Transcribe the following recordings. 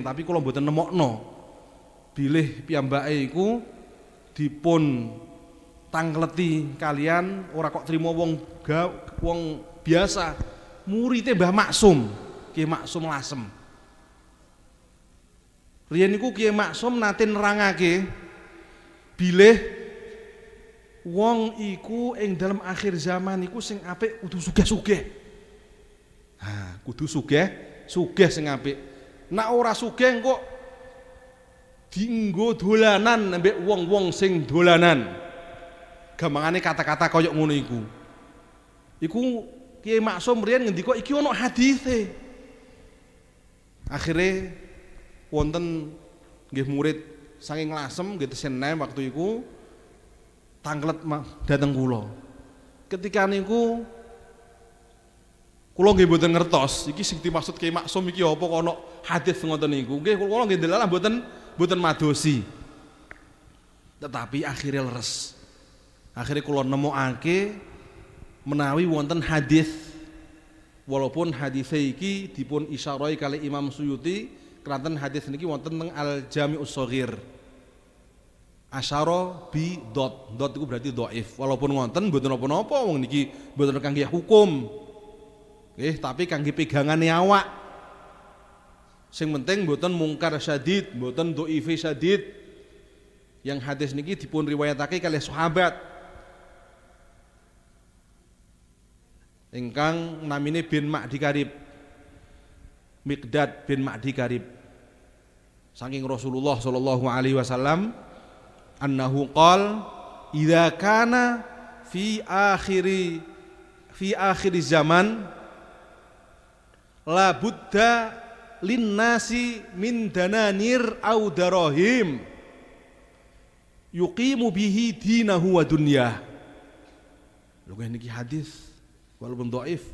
tapi kula mboten nemokno bilih piyambake iku dipun tangkleti kalian ora kok trimo wong ga, wong biasa muridnya Mbah Maksum Ki Maksum Lasem Riyen niku Ki Maksum nate nerangake bilih wong iku ing dalam akhir zaman iku sing apik kudu sugih-sugih. Ha, kudu sugih, sugih sing apik. Nak ora sugih kok dienggo dolanan ambek wong-wong sing dolanan. Gampangane kata-kata koyok ngono iku. Iku Kiai Maksum riyen ngendika iki ana hadise. Akhire wonten nggih murid saking Lasem nggih tesen waktu iku tanglet dateng kula. Ketika niku Kula nggih mboten ngertos iki sing dimaksud Ki Maksum iki apa kok ana hadis ngoten niku. Nggih kula nggih delalah mboten mboten madosi. Tetapi akhirnya leres. Akhirnya kula nemokake menawi wonten hadis walaupun hadis iki dipun isyarahi kali Imam Suyuti keranten hadis niki wonten teng Al Jami'us Shaghir. Asyara bi dot. Dot itu berarti dhaif. Walaupun wonten mboten apa-apa wong niki mboten kangge hukum. Eh, tapi kangge pegangan awak. Sing penting mboten mungkar syadid, mboten dhaifi syadid. Yang hadis niki dipun riwayatake kalih sahabat. Ingkang namine bin Ma'di Karib. Miqdad bin Ma'di Karib. Saking Rasulullah sallallahu alaihi wasallam annahu qal idza kana fi akhiri fi akhir zaman la buddha linnasi min dananir au darahim yuqimu bihi dinahu wa dunyah lho niki hadis walaupun dhaif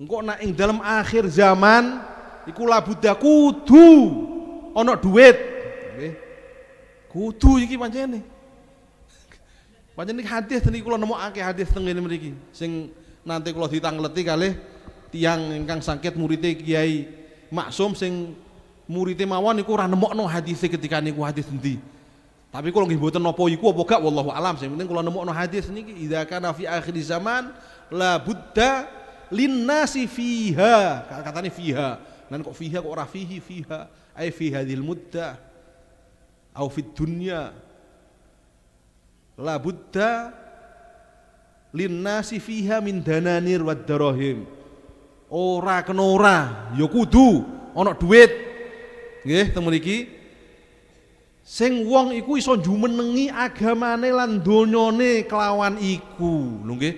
engko nak ing dalam akhir zaman iku la buddha kudu ana duit nggih kudu panjang iki panjang pancene hadis niku kula nemokake hadis teng ini mriki sing nanti kula ditangleti kali tiang ingkang sangket muridnya Kiai Maksum sing muridnya mawon iku ora nemokno hadise ketika niku hadis endi. Tapi kalau nggih mboten napa iku apa gak wallahu alam sing penting kula nemokno hadis niki idza kana fi akhir zaman la budda linnasi fiha katane fiha nan kok fiha kok ora fihi fiha ay fi hadhil mudda au fi dunya la budda linnasi fiha min dananir wad darahim ora kenora, ora ya kudu ana duit nggih teng mriki sing wong iku iso jumenengi agamane lan donyone kelawan iku lho nggih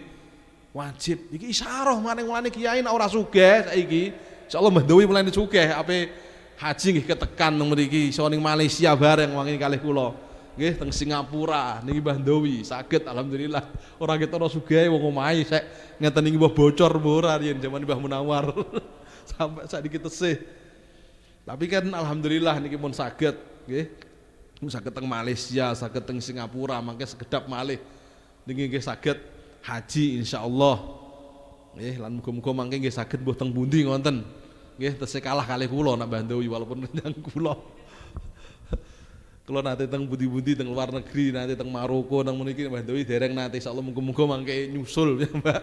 wajib iki isyarah maring mulane kiai nek ora sugih saiki insyaallah mendowi mulane sugih ape haji nggih ketekan mriki iso ning Malaysia bareng wangi kalih kula nggih teng Singapura niki Mbah Ndowi saged alhamdulillah ora ora sugih wong omahe sek ngeten niki mbah bocor ora riyen zaman Mbah Munawar sampai kita tesih tapi kan alhamdulillah niki pun saged nggih saged teng Malaysia saged teng Singapura mangke sekedap malih niki nggih saged haji insyaallah nggih lan muga-muga mangke nggih saged mbuh teng pundi ngonten nggih tesih kalah kalih kula nak Mbah Ndowi walaupun nyang kula kalau nanti teng budi-budi teng luar negeri nanti teng Maroko teng meniki Mbah Dewi dereng nanti insyaallah muga-muga mangke nyusul ya Mbak.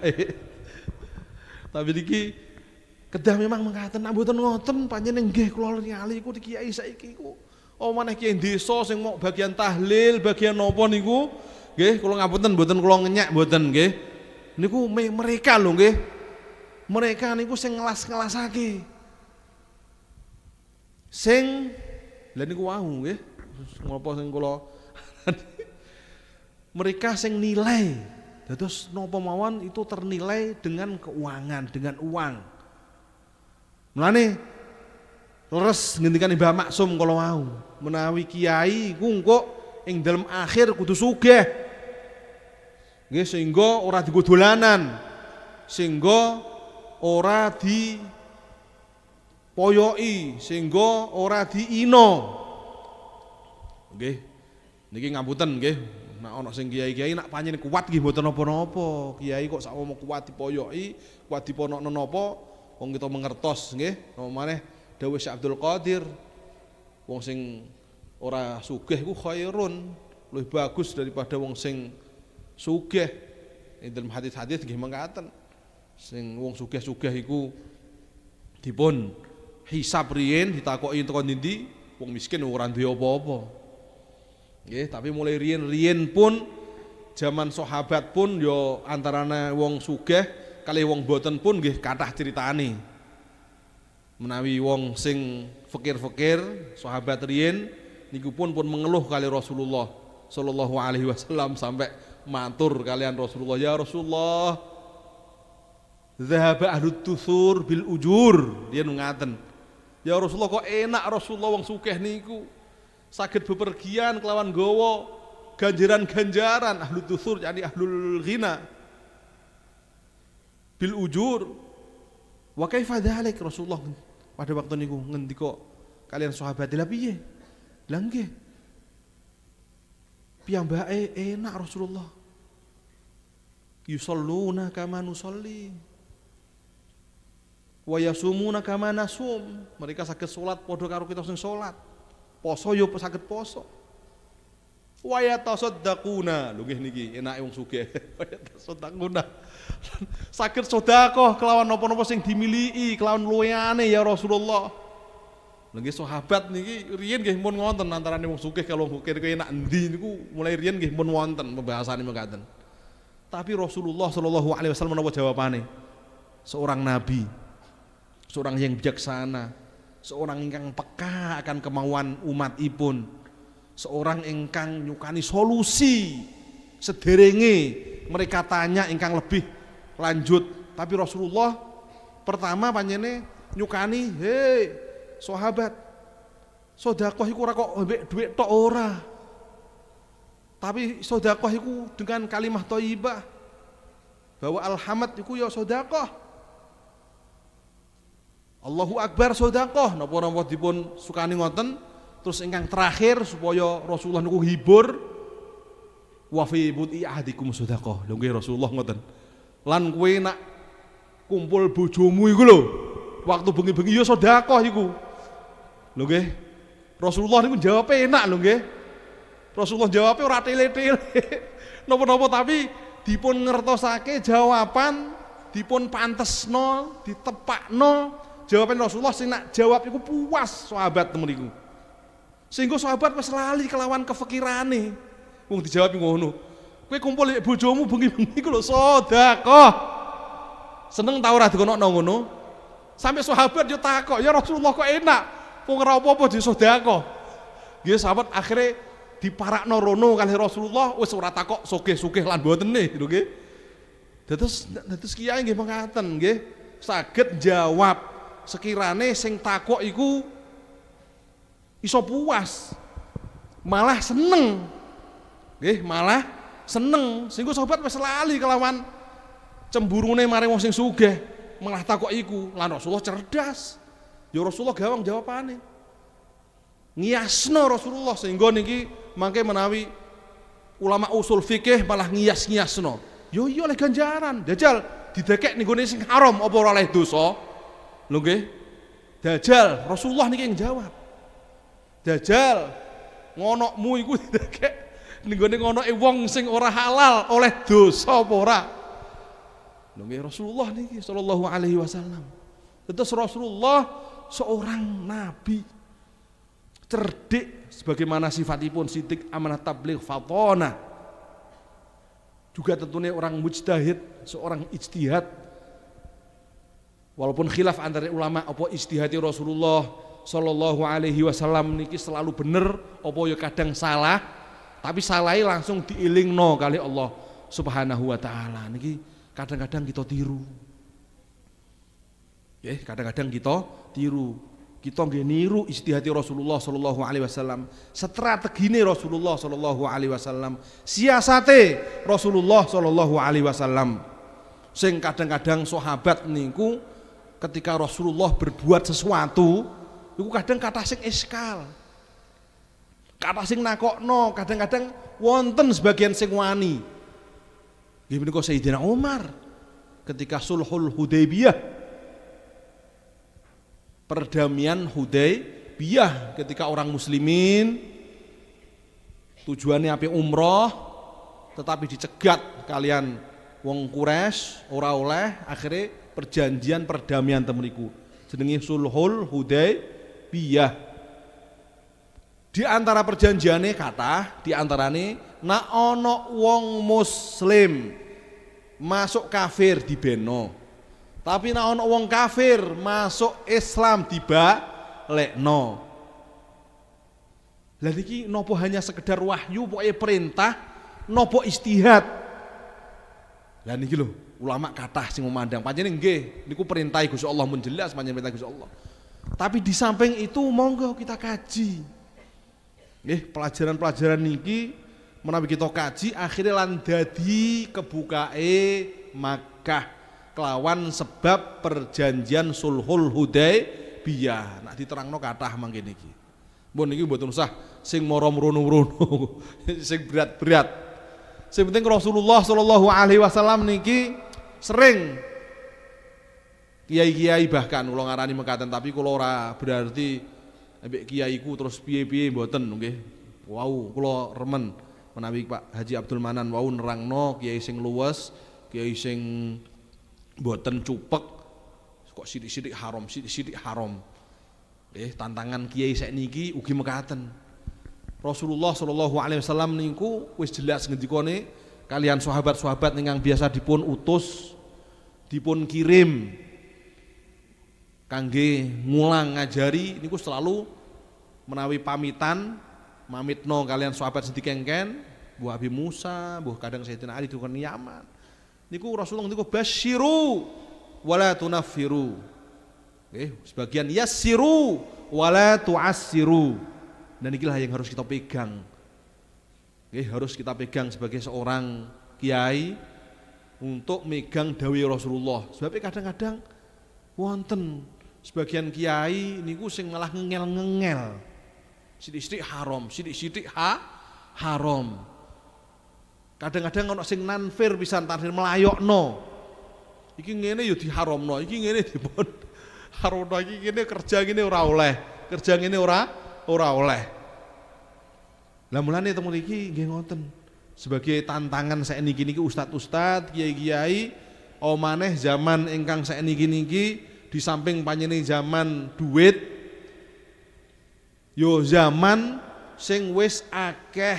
Tapi niki kedah memang mengatakan nak mboten ngoten panjenengan nggih kula nyali iku kiai saiki iku. Oh mana kiai desa sing mau bagian tahlil, bagian nopo niku nggih kalau ngapunten mboten kalau ngenyak mboten nggih. Niku mereka loh nggih. Mereka niku sing ngelas-ngelasake. Sing dan niku wau nggih ngopo sing kula mereka sing nilai terus nopo mawon itu ternilai dengan keuangan dengan uang melane leres ngendikan Mbah Maksum kalau mau menawi kiai gungko ing dalam akhir kudu sugih nggih sehingga ora digo dolanan sehingga ora di poyoi sehingga ora diino nggih niki ngapunten nggih nek ana sing kiai-kiai nak panjen kuat nggih mboten napa-napa kiai kok sakmono kuat dipoyoki kuat diponokno napa wong kita mengertos nggih napa maneh dawuh Syekh Abdul Qadir wong sing ora sugih ku khairun lebih bagus daripada wong sing sugih dalam hadis-hadis nggih mengatakan sing wong sugih-sugih iku dipun hisab riyen ditakoki teko ndi wong miskin ora duwe apa-apa Ye, tapi mulai Rien Rien pun zaman sahabat pun yo antarane wong sugih kali wong boten pun nggih cerita critane. Menawi wong sing fakir-fakir sahabat Rien, niku pun pun mengeluh kali Rasulullah sallallahu alaihi wasallam sampai matur kalian Rasulullah ya Rasulullah Zahaba ahlut tusur bil ujur dia ngaten Ya Rasulullah kok enak Rasulullah wong sukeh niku sakit bepergian kelawan gowo ganjaran-ganjaran ahlu dusur jadi ahlul ghina bil ujur wa kaifa dzalik Rasulullah pada waktu niku kok kalian sahabat lha piye langge nggih piyambake enak Rasulullah yusalluna kama nusalli wa yasumuna kama nasum mereka sakit salat padha karo kita sing salat Poso yo sakit poso. Waya tasaddaquna, dakuna lugih niki enake wong sugih. Waya tasaddaquna. Sakit sedekah kelawan napa-napa sing dimiliki, kelawan luweane ya Rasulullah. lagi sahabat niki riyen nggih mun ngonten antaraning wong sugih kalau wong fakir enak endi niku mulai riyen nggih mun wonten pembahasan mekaten. Tapi Rasulullah Shallallahu alaihi wasallam menawa jawabane? Seorang nabi, seorang yang bijaksana, seorang ingkang peka akan kemauan umat ipun seorang ingkang nyukani solusi sederenge mereka tanya ingkang lebih lanjut tapi Rasulullah pertama panjene nyukani hei sahabat sodakoh iku ora kok duit tok ora tapi sodakoh iku dengan kalimah toibah bahwa alhamad iku ya sodakoh Allahu Akbar sodakoh nopo, nopo dipun sukani ngoten terus ingkang terakhir supaya Rasulullah niku hibur wa fi buti ahdikum sodakoh lho nggih Rasulullah ngoten lan kowe nak kumpul bojomu iku lho waktu bengi-bengi ya sodakoh iku lho nggih Rasulullah niku jawab enak lho nggih Rasulullah jawabnya ora tele-tele nopo-nopo tapi dipun ngertosake jawaban dipun pantesno ditepakno Jawaban Rasulullah sing nak jawab iku puas sahabat temen iku. Sehingga sahabat wis lali kelawan kefikirane. Wong dijawab ngono. Kowe kumpul lek bojomu bengi-bengi iku lho sedekah. Seneng ta ora dikono ngono? Sampai sahabat yo takok, ya Rasulullah kok enak. Wong ora apa-apa di sedekah. Nggih sahabat akhirnya diparakno rono kali Rasulullah wis ora takok sugih-sugih lan mboten lho nggih. Dados dados kiai nggih mekaten nggih saged jawab sekirane sing takok iku iso puas malah seneng nggih malah seneng singgo sobat wis lali kelawan cemburune maring wong sing sugih malah takok iku lan Rasulullah cerdas ya Rasulullah gawang jawabane ngiasno Rasulullah sehingga niki mangke menawi ulama usul fikih malah ngias-ngiasno yo yo iya oleh ganjaran jajal didekek nih sing haram apa ora oleh dosa Lungguh, nggih. Dajjal, Rasulullah niki yang jawab. Dajjal ngonokmu iku ndekek ning gone ngonoke wong sing ora halal oleh dosa apa ora. Lho Rasulullah niki sallallahu alaihi wasallam. Terus Rasulullah seorang nabi cerdik sebagaimana sifatipun sidik amanah tabligh fatona juga tentunya orang mujtahid seorang ijtihad Walaupun khilaf antara ulama apa istihati Rasulullah sallallahu alaihi wasallam niki selalu bener apa ya kadang salah, tapi salahnya langsung diilingno kali Allah Subhanahu wa taala. Niki kadang-kadang kita tiru. Ya, kadang-kadang kita tiru. Kita nggak niru istihati Rasulullah sallallahu alaihi wasallam, strategine Rasulullah sallallahu alaihi wasallam, siasate Rasulullah sallallahu alaihi wasallam. Sing kadang-kadang sahabat niku ketika Rasulullah berbuat sesuatu itu kadang kata sing eskal, kata sing nakokno kadang-kadang wonten sebagian sing wani gimana kok Sayyidina Umar ketika sulhul Hudaybiyah perdamaian Hudaybiyah ketika orang muslimin tujuannya api umroh tetapi dicegat kalian wong kures ora oleh akhirnya perjanjian perdamaian temeniku jenenge sulhul hudaybiyah di antara perjanjiannya kata di ini na ono wong muslim masuk kafir di beno tapi na ono wong kafir masuk Islam tiba lekno lah iki nopo hanya sekedar wahyu pokoknya perintah nopo istihad lah niki loh Ulama kata sing memandang panjenengan nggih niku perintah Gusti Allah mun jelas panjenengan perintah Allah. Tapi di samping itu monggo kita kaji. nih pelajaran-pelajaran niki menawi kita kaji akhirnya landadi kebuka kebukae Makkah kelawan sebab perjanjian sulhul hudaybiyah. Nah diterangno kathah mangke niki. Mbon niki buat usah sing mara mrono-mrono, sing berat-berat. Sing penting Rasulullah sallallahu alaihi wasallam niki sering kiai-kiai bahkan kula ngarani mekaten tapi kula ora berarti ambek kiaiku terus piye-piye mboten nggih. Okay. wow, kula remen menawi Pak Haji Abdul Manan wau wow, nerangno kiai sing luas kiai sing buatan cupek kok sidik-sidik haram, sidik-sidik haram. Eh tantangan kiai niki ugi mekaten. Rasulullah sallallahu alaihi wasallam niku wis jelas ngendikane kalian sahabat-sahabat yang biasa dipun utus dipun kirim kangge ngulang ngajari niku selalu menawi pamitan mamitno kalian sahabat kengken Bu Abi Musa, Bu kadang saya Sayyidina Ali dukun Yaman. Niku Rasulullah niku basyiru wala tunaffiru. Eh, sebagian yasiru wala asiru. Dan inilah yang harus kita pegang. Eh, harus kita pegang sebagai seorang kiai, untuk megang dawai Rasulullah. Sebab kadang-kadang wonten sebagian kiai niku sing malah ngengel-ngengel. Sidik-sidik haram, sidik-sidik ha haram. Kadang-kadang ana sing nanfir pisan tanfir melayokno. Iki ngene ya diharamno, iki ngene dipun haramno iki ngene kerja ngene ora oleh, kerja ngene ora ora oleh. Lah mulane temen iki nggih ngoten sebagai tantangan saya niki niki ustad ustad kiai kiai omaneh oh zaman engkang saya niki ki di samping panjeni zaman duit yo zaman sing wis akeh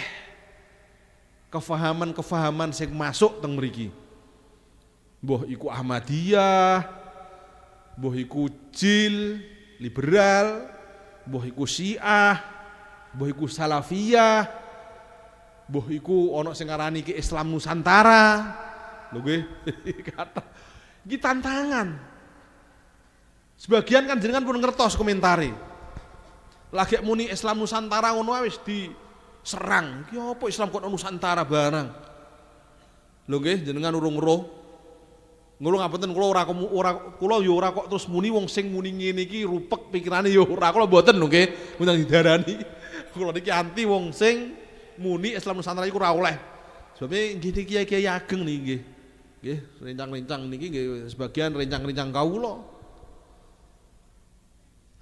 kefahaman-kefahaman sing masuk teng mriki boh iku Ahmadiyah boh iku Jil liberal boh iku Syiah boh iku Salafiyah Buh iku ono sing ngarani ki Islam Nusantara. Lho gue kata iki tantangan. Sebagian kan jenengan pun ngertos komentari. Lagi muni Islam Nusantara ngono wis serang. Ki apa Islam kok Nusantara barang? Lho nggih jenengan urung roh. Ngono ngapunten kula ora ora kula yo ya ora kok terus muni wong sing muni ngene iki rupek pikirane yo ya ora kula mboten lho nggih. Muntang darani. Kula niki anti wong sing muni Islam Nusantara iku ora oleh. Sebabnya gini kiai-kiai ageng nih nggih. Nggih, rencang-rencang niki nggih sebagian rencang-rencang kawula.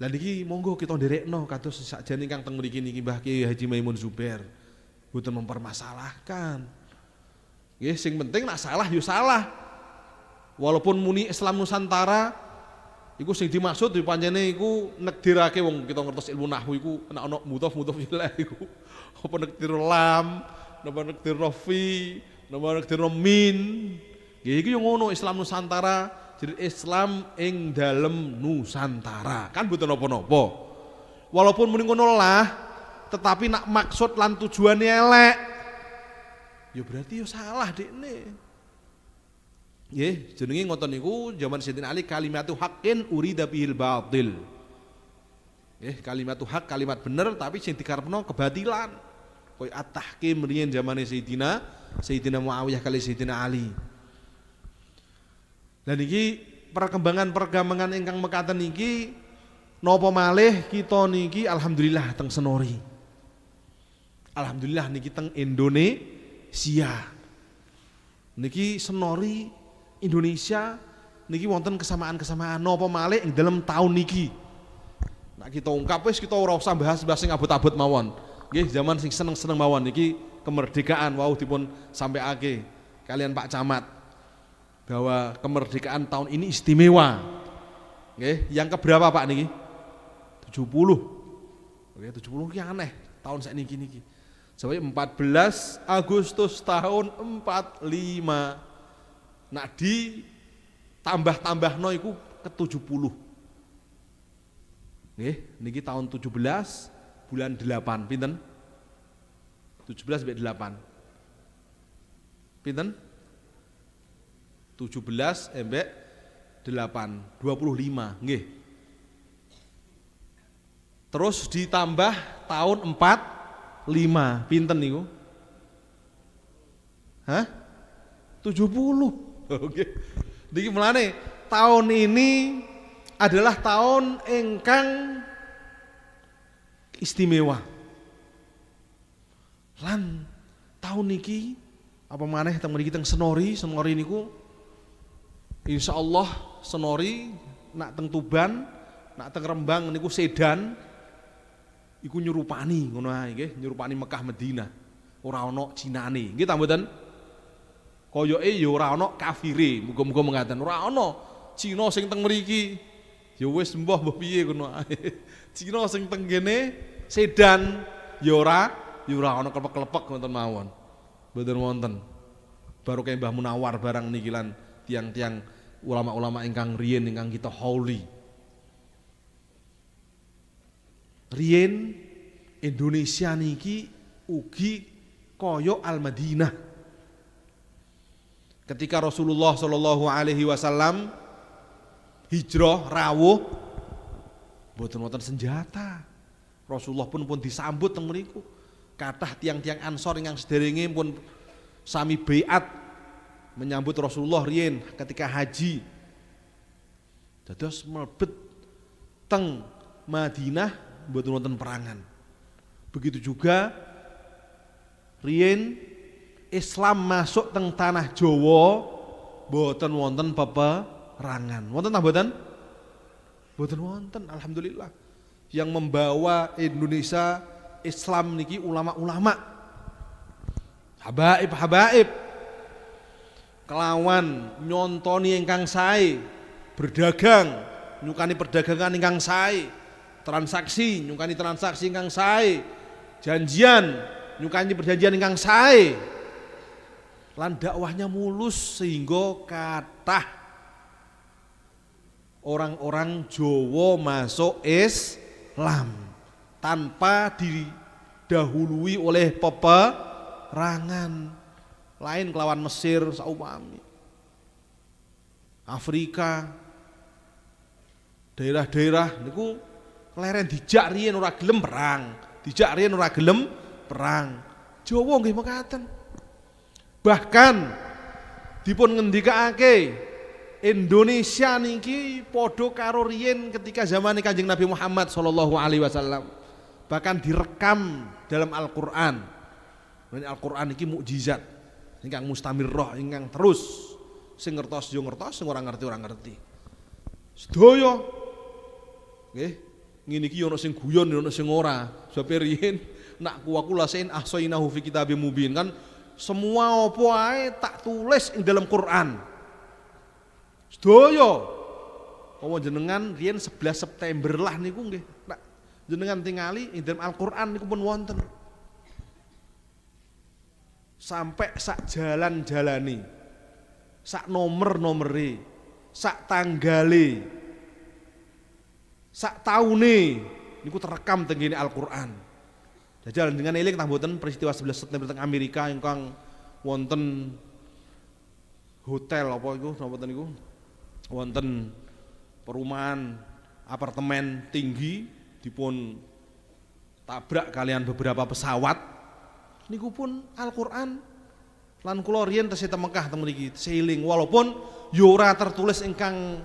Lah niki monggo kita nderekno kados sakjane kang teng mriki niki Mbah Kiai Haji Maimun Zubair. butuh mempermasalahkan. Nggih, sing penting nak salah yo ya salah. Walaupun muni Islam Nusantara Iku sing dimaksud di panjene iku dirake wong kita ngertos ilmu nahwu iku nek ana mudhof mudhof ilaih iku apa nek tiro lam, napa nek tiro fi, napa nek tiro min. Nggih iku yo ngono Islam Nusantara, jadi Islam ing dalem Nusantara. Kan butuh napa-napa. Walaupun muni ngono lah, tetapi nak maksud lan tujuannya elek. Ya berarti yo salah dekne. Nggih, jenenge ngoten niku zaman Sayyidina Ali kalimatu haqqin urida bihil batil. Eh kalimat tuh hak, kalimat bener tapi sing dikarepno kebatilan. Koy at-tahkim riyen zamane Sayyidina Sayyidina Muawiyah kali Sayyidina Ali. Dan ini perkembangan-perkembangan ingkang mekaten niki nopo malih kita niki alhamdulillah teng senori. Alhamdulillah niki teng Indonesia. Niki senori Indonesia niki wonten kesamaan-kesamaan nopo malih ing dalam tahun niki nah, kita ungkap wis kita ora usah bahas-bahas sing abot-abot mawon. Nggih, zaman sing seneng-seneng mawon iki kemerdekaan wau dipun sampeake kalian Pak Camat bahwa kemerdekaan tahun ini istimewa. Nggih, yang keberapa Pak niki? 70. Oke, 70 iki aneh tahun saya niki niki. Sampai 14 Agustus tahun 45. Nak di tambah-tambah no iku ke 70 nih niki tahun 17 bulan 8, pinten? 17 sampai 8. Pinten? 17 embek 8, 25, nggih. Terus ditambah tahun 4 5, pinten niku? Hah? 70. Oke. Niki mulane tahun ini adalah tahun engkang istimewa. Lan tahun niki apa maneh teng mriki teng Senori, Senori niku Insya Allah Senori nak teng Tuban, nak teng Rembang niku Sedan iku nyurupani ngono ae nggih, Mekah Madinah. Ora ana cinane. Nggih ta mboten? Koyoke ya ora ana kafire, muga-muga mengaten. Ora ana Cina sing teng mriki. Ya wis mbah mbah piye ngono Cina sing tenggene sedan ya ora ya ora ana klepek-klepek ngoten mawon. Mboten wonten. Baru kayak Mbah Munawar barang nikilan tiang-tiang ulama-ulama ingkang rien ingkang kita holy. Rien Indonesia niki ugi koyo Al-Madinah. Ketika Rasulullah Shallallahu alaihi wasallam hijrah rawuh buatan buatan senjata. Rasulullah pun pun disambut teng mriku. Kathah tiang-tiang Ansor yang sederenge pun sami baiat menyambut Rasulullah riyen ketika haji. Dados melebet teng Madinah buat nonton perangan. Begitu juga riyen Islam masuk teng tanah Jawa buatan wonten pepe Rangan, Wonten ta buatan, buatan wonten, alhamdulillah. Yang membawa Indonesia Islam niki ulama-ulama. Habaib-habaib. Kelawan nyontoni ingkang sae, berdagang, nyukani perdagangan ingkang sae, transaksi, nyukani transaksi ingkang sae, janjian, nyukani perjanjian ingkang sae. Lan dakwahnya mulus sehingga kata orang-orang Jowo masuk Islam tanpa didahului oleh peperangan lain kelawan Mesir saumami Afrika daerah-daerah niku leren dijak riyen ora gelem perang dijak riyen ora gelem perang Jawa nggih mekaten bahkan dipun ngendikake Indonesia niki podo karo ketika zaman Kanjeng Nabi Muhammad Shallallahu alaihi wasallam. Bahkan direkam dalam Al-Qur'an. Ini Al-Qur'an iki mukjizat. Ingkang roh ingkang terus. Sing ngertos yo ngertos, sing ora ngerti ora ngerti. Sedaya. Nggih. Ngene iki ono sing guyon, ono sing ora. Sebab riyen nak ku aku lasein ahsainahu fi kitabim mubin kan semua apa ae tak tulis ing dalam Quran. Sedoyo. Oh jenengan Rian 11 September lah niku nggih. Nah, jenengan tingali ing dalam Al-Qur'an niku pun wonten. Sampai sak jalan-jalani. Sak nomor nomeri, sak tanggali, Sak nih niku terekam teng Al-Qur'an. Jajal dengan eling tah mboten peristiwa 11 September teng Amerika yang kong wonten hotel apa iku napa niku wonten perumahan apartemen tinggi dipun tabrak kalian beberapa pesawat niku pun Al-Qur'an lan kula riyen tesih temekah teng mriki seiling walaupun Yura ya tertulis ingkang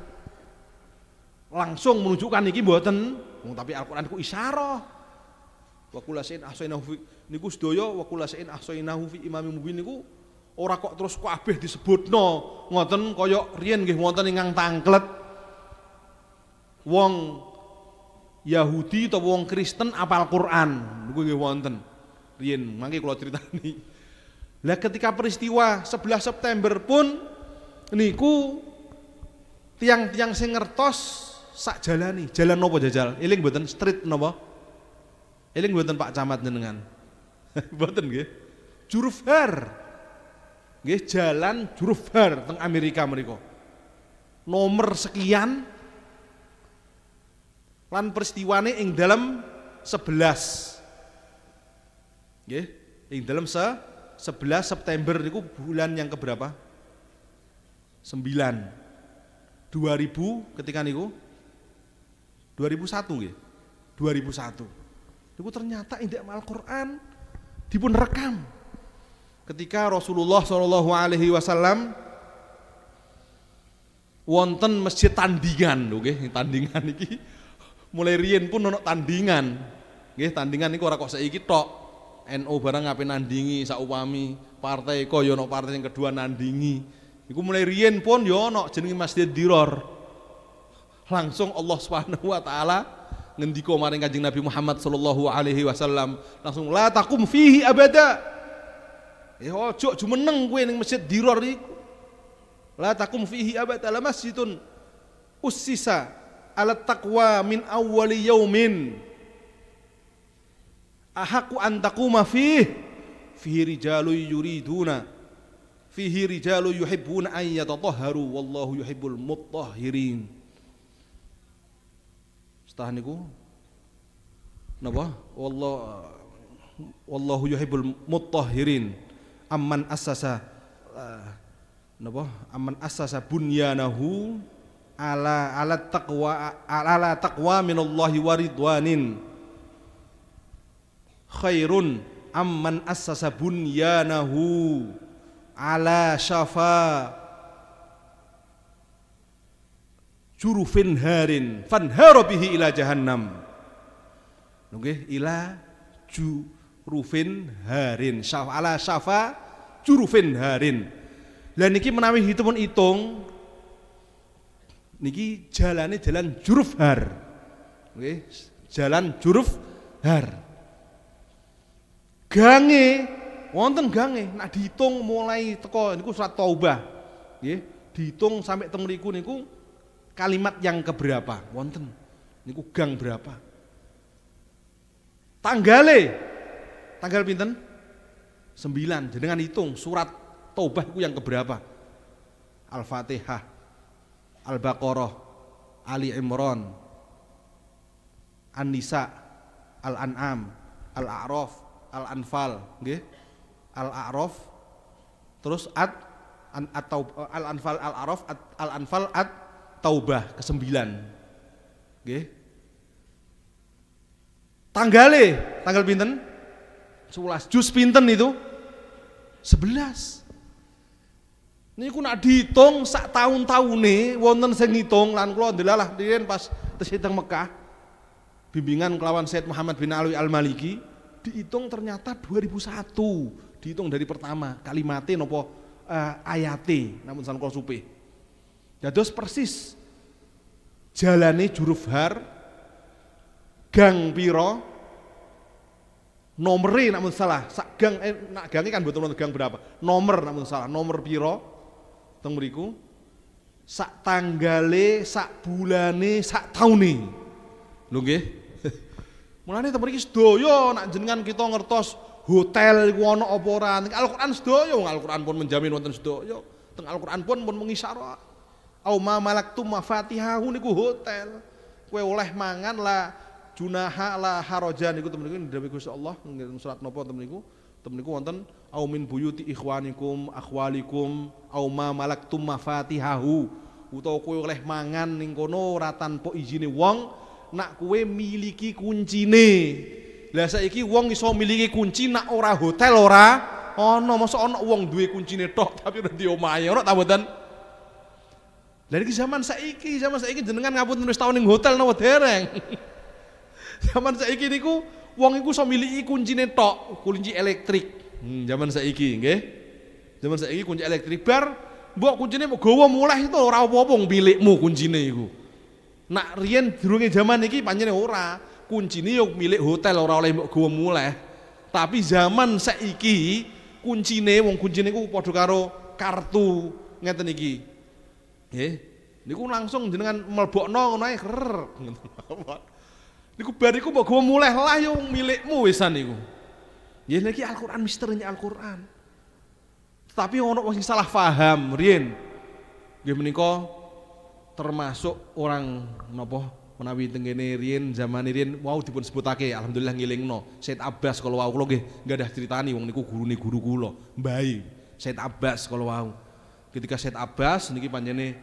langsung menunjukkan niki mboten wong tapi Al-Qur'an ku isyarah wa kula sayin ahsainahu niku sedaya wa kula sayin ahsainahu fi imamim mubin niku ora kok terus kok disebut disebutno ngoten kaya riyen nggih wonten ingkang tangklet wong Yahudi atau wong Kristen apal Quran niku nggih wonten riyen mangke kula critani lah ketika peristiwa 11 September pun niku tiang-tiang sing ngertos sak jalani jalan nopo jajal eling buatan, street nopo eling buatan Pak Camat jenengan mboten nggih juruf har nggih jalan huruf teng Amerika mereka nomor sekian lan peristiwane ing dalam sebelas, nggih ing dalam se 11 September niku bulan yang keberapa 9 2000 ketika niku 2001 nggih 2001 niku ternyata indah Al-Qur'an dipun rekam ketika Rasulullah Shallallahu Alaihi Wasallam wonten masjid tandingan, oke, okay? tandingan iki mulai rien pun nono tandingan, oke, okay? tandingan ini orang kok seiki tok, NO barang ngapain nandingi, saupami partai kok yono ya partai yang kedua nandingi, Iku mulai rien pun yono ya jenengi masjid diror, langsung Allah Subhanahu wa taala ngendiko maring kajing Nabi Muhammad Shallallahu alaihi wasallam langsung la takum fihi abada Ya eh, ojo jumeneng kowe ning masjid Diror iku. La takum fihi abata la masjidun ussisa ala taqwa min awwali yaumin. Ahaku an taquma fihi fihi rijalu yuriduna fihi rijalu yuhibbuna an yatatahharu wallahu yuhibbul mutahhirin. Setah niku napa? Wallah wallahu yuhibbul mutahhirin amman asasa uh, eh, napa amman asasa bunyanahu ala ala taqwa ala taqwa minallahi wa ridwanin khairun amman asasa bunyanahu ala syafa jurufin harin fanharu bihi ila jahannam nggih ila rufin harin syaf ala syafa jurufin harin dan niki menawi hitung hitung niki jalannya jalan juruf har oke jalan juruf har gange wonten gange nak dihitung mulai teko niku surat taubah Oke, dihitung sampai teng niku niku kalimat yang keberapa wonten niku gang berapa tanggale tanggal pinten? 9. Jenengan hitung surat taubahku yang keberapa? Al-Fatihah, Al-Baqarah, Ali Imran, An-Nisa, Al-An'am, Al-A'raf, Al-Anfal, nggih. Al-A'raf terus at an, atau eh, al-anfal al-a'raf at, al-anfal at taubah ke-9. Nggih. Tanggale, tanggal pinten? Sebelas, Jus pinten itu? sebelas. ini aku nak dihitung sak tahun tahun nih, wonten saya ngitung lan kulo dilalah riyen pas tersitang Mekah bimbingan kelawan Syed Muhammad bin Alwi Al-Maliki dihitung ternyata 2001 dihitung dari pertama kalimatnya nopo uh, ayate namun san kulo supih. Dados persis jalani jurufhar, har gang piro nomere namun salah sak gang eh nak gangi kan betul wonten gang berapa nomor namun salah nomor piro teng beriku sak tanggale sak bulane sak tahuni lu gih mulane teng mriki sedoyo nak jenggan kita ngertos hotel guano oporan apa Al-Qur'an sedoyo Al-Qur'an pun menjamin wonten sedoyo teng Al-Qur'an pun pun mengisara au ma tu mafatihahu niku hotel kue oleh mangan lah junaha la harojan iku temen niku dewe Gusti Allah ngirim surat nopo temen niku temen niku wonten au min buyuti ikhwanikum akhwalikum au ma malaktum mafatihahu utawa kowe oleh mangan ning kono ora tanpa izine wong nak kowe miliki kuncine lah saiki wong iso miliki kunci nak ora hotel ora ana masa ana wong duwe kuncine tok tapi ora di omahe ora ta mboten Lha iki zaman saiki, zaman saiki jenengan ngapunten wis taun ning hotel napa dereng. Zaman saiki niku wong iku iso miliki kuncine tok, kunci elektrik. Hmm, zaman saiki nggih. Zaman saiki kunci elektrik bar mbok kuncine mbok gawa mulai itu ora apa-apa milikmu kuncine iku. Nak rian durunge zaman iki panjangnya ora. Kuncine yo milik hotel ora oleh mbok gawa mulai. Tapi zaman saiki kuncine wong kuncine ku padha karo kartu ngeten iki. Nggih. Niku langsung jenengan mlebokno ngono ae. Niku bariku mbok gua mulai lah yo milikmu wisan niku. Nggih ya niki Al-Qur'an misterinya Al-Qur'an. Tapi ono wong salah paham riyen. Nggih ya menika termasuk orang nopo menawi tengene riyen zaman riyen wau wow, dipun sebutake alhamdulillah ngilingno Said Abbas kalau wau kula nggih ada critani wong niku gurune guru kula, mbai Said Abbas kalau wau. Ketika Said Abbas niki panjene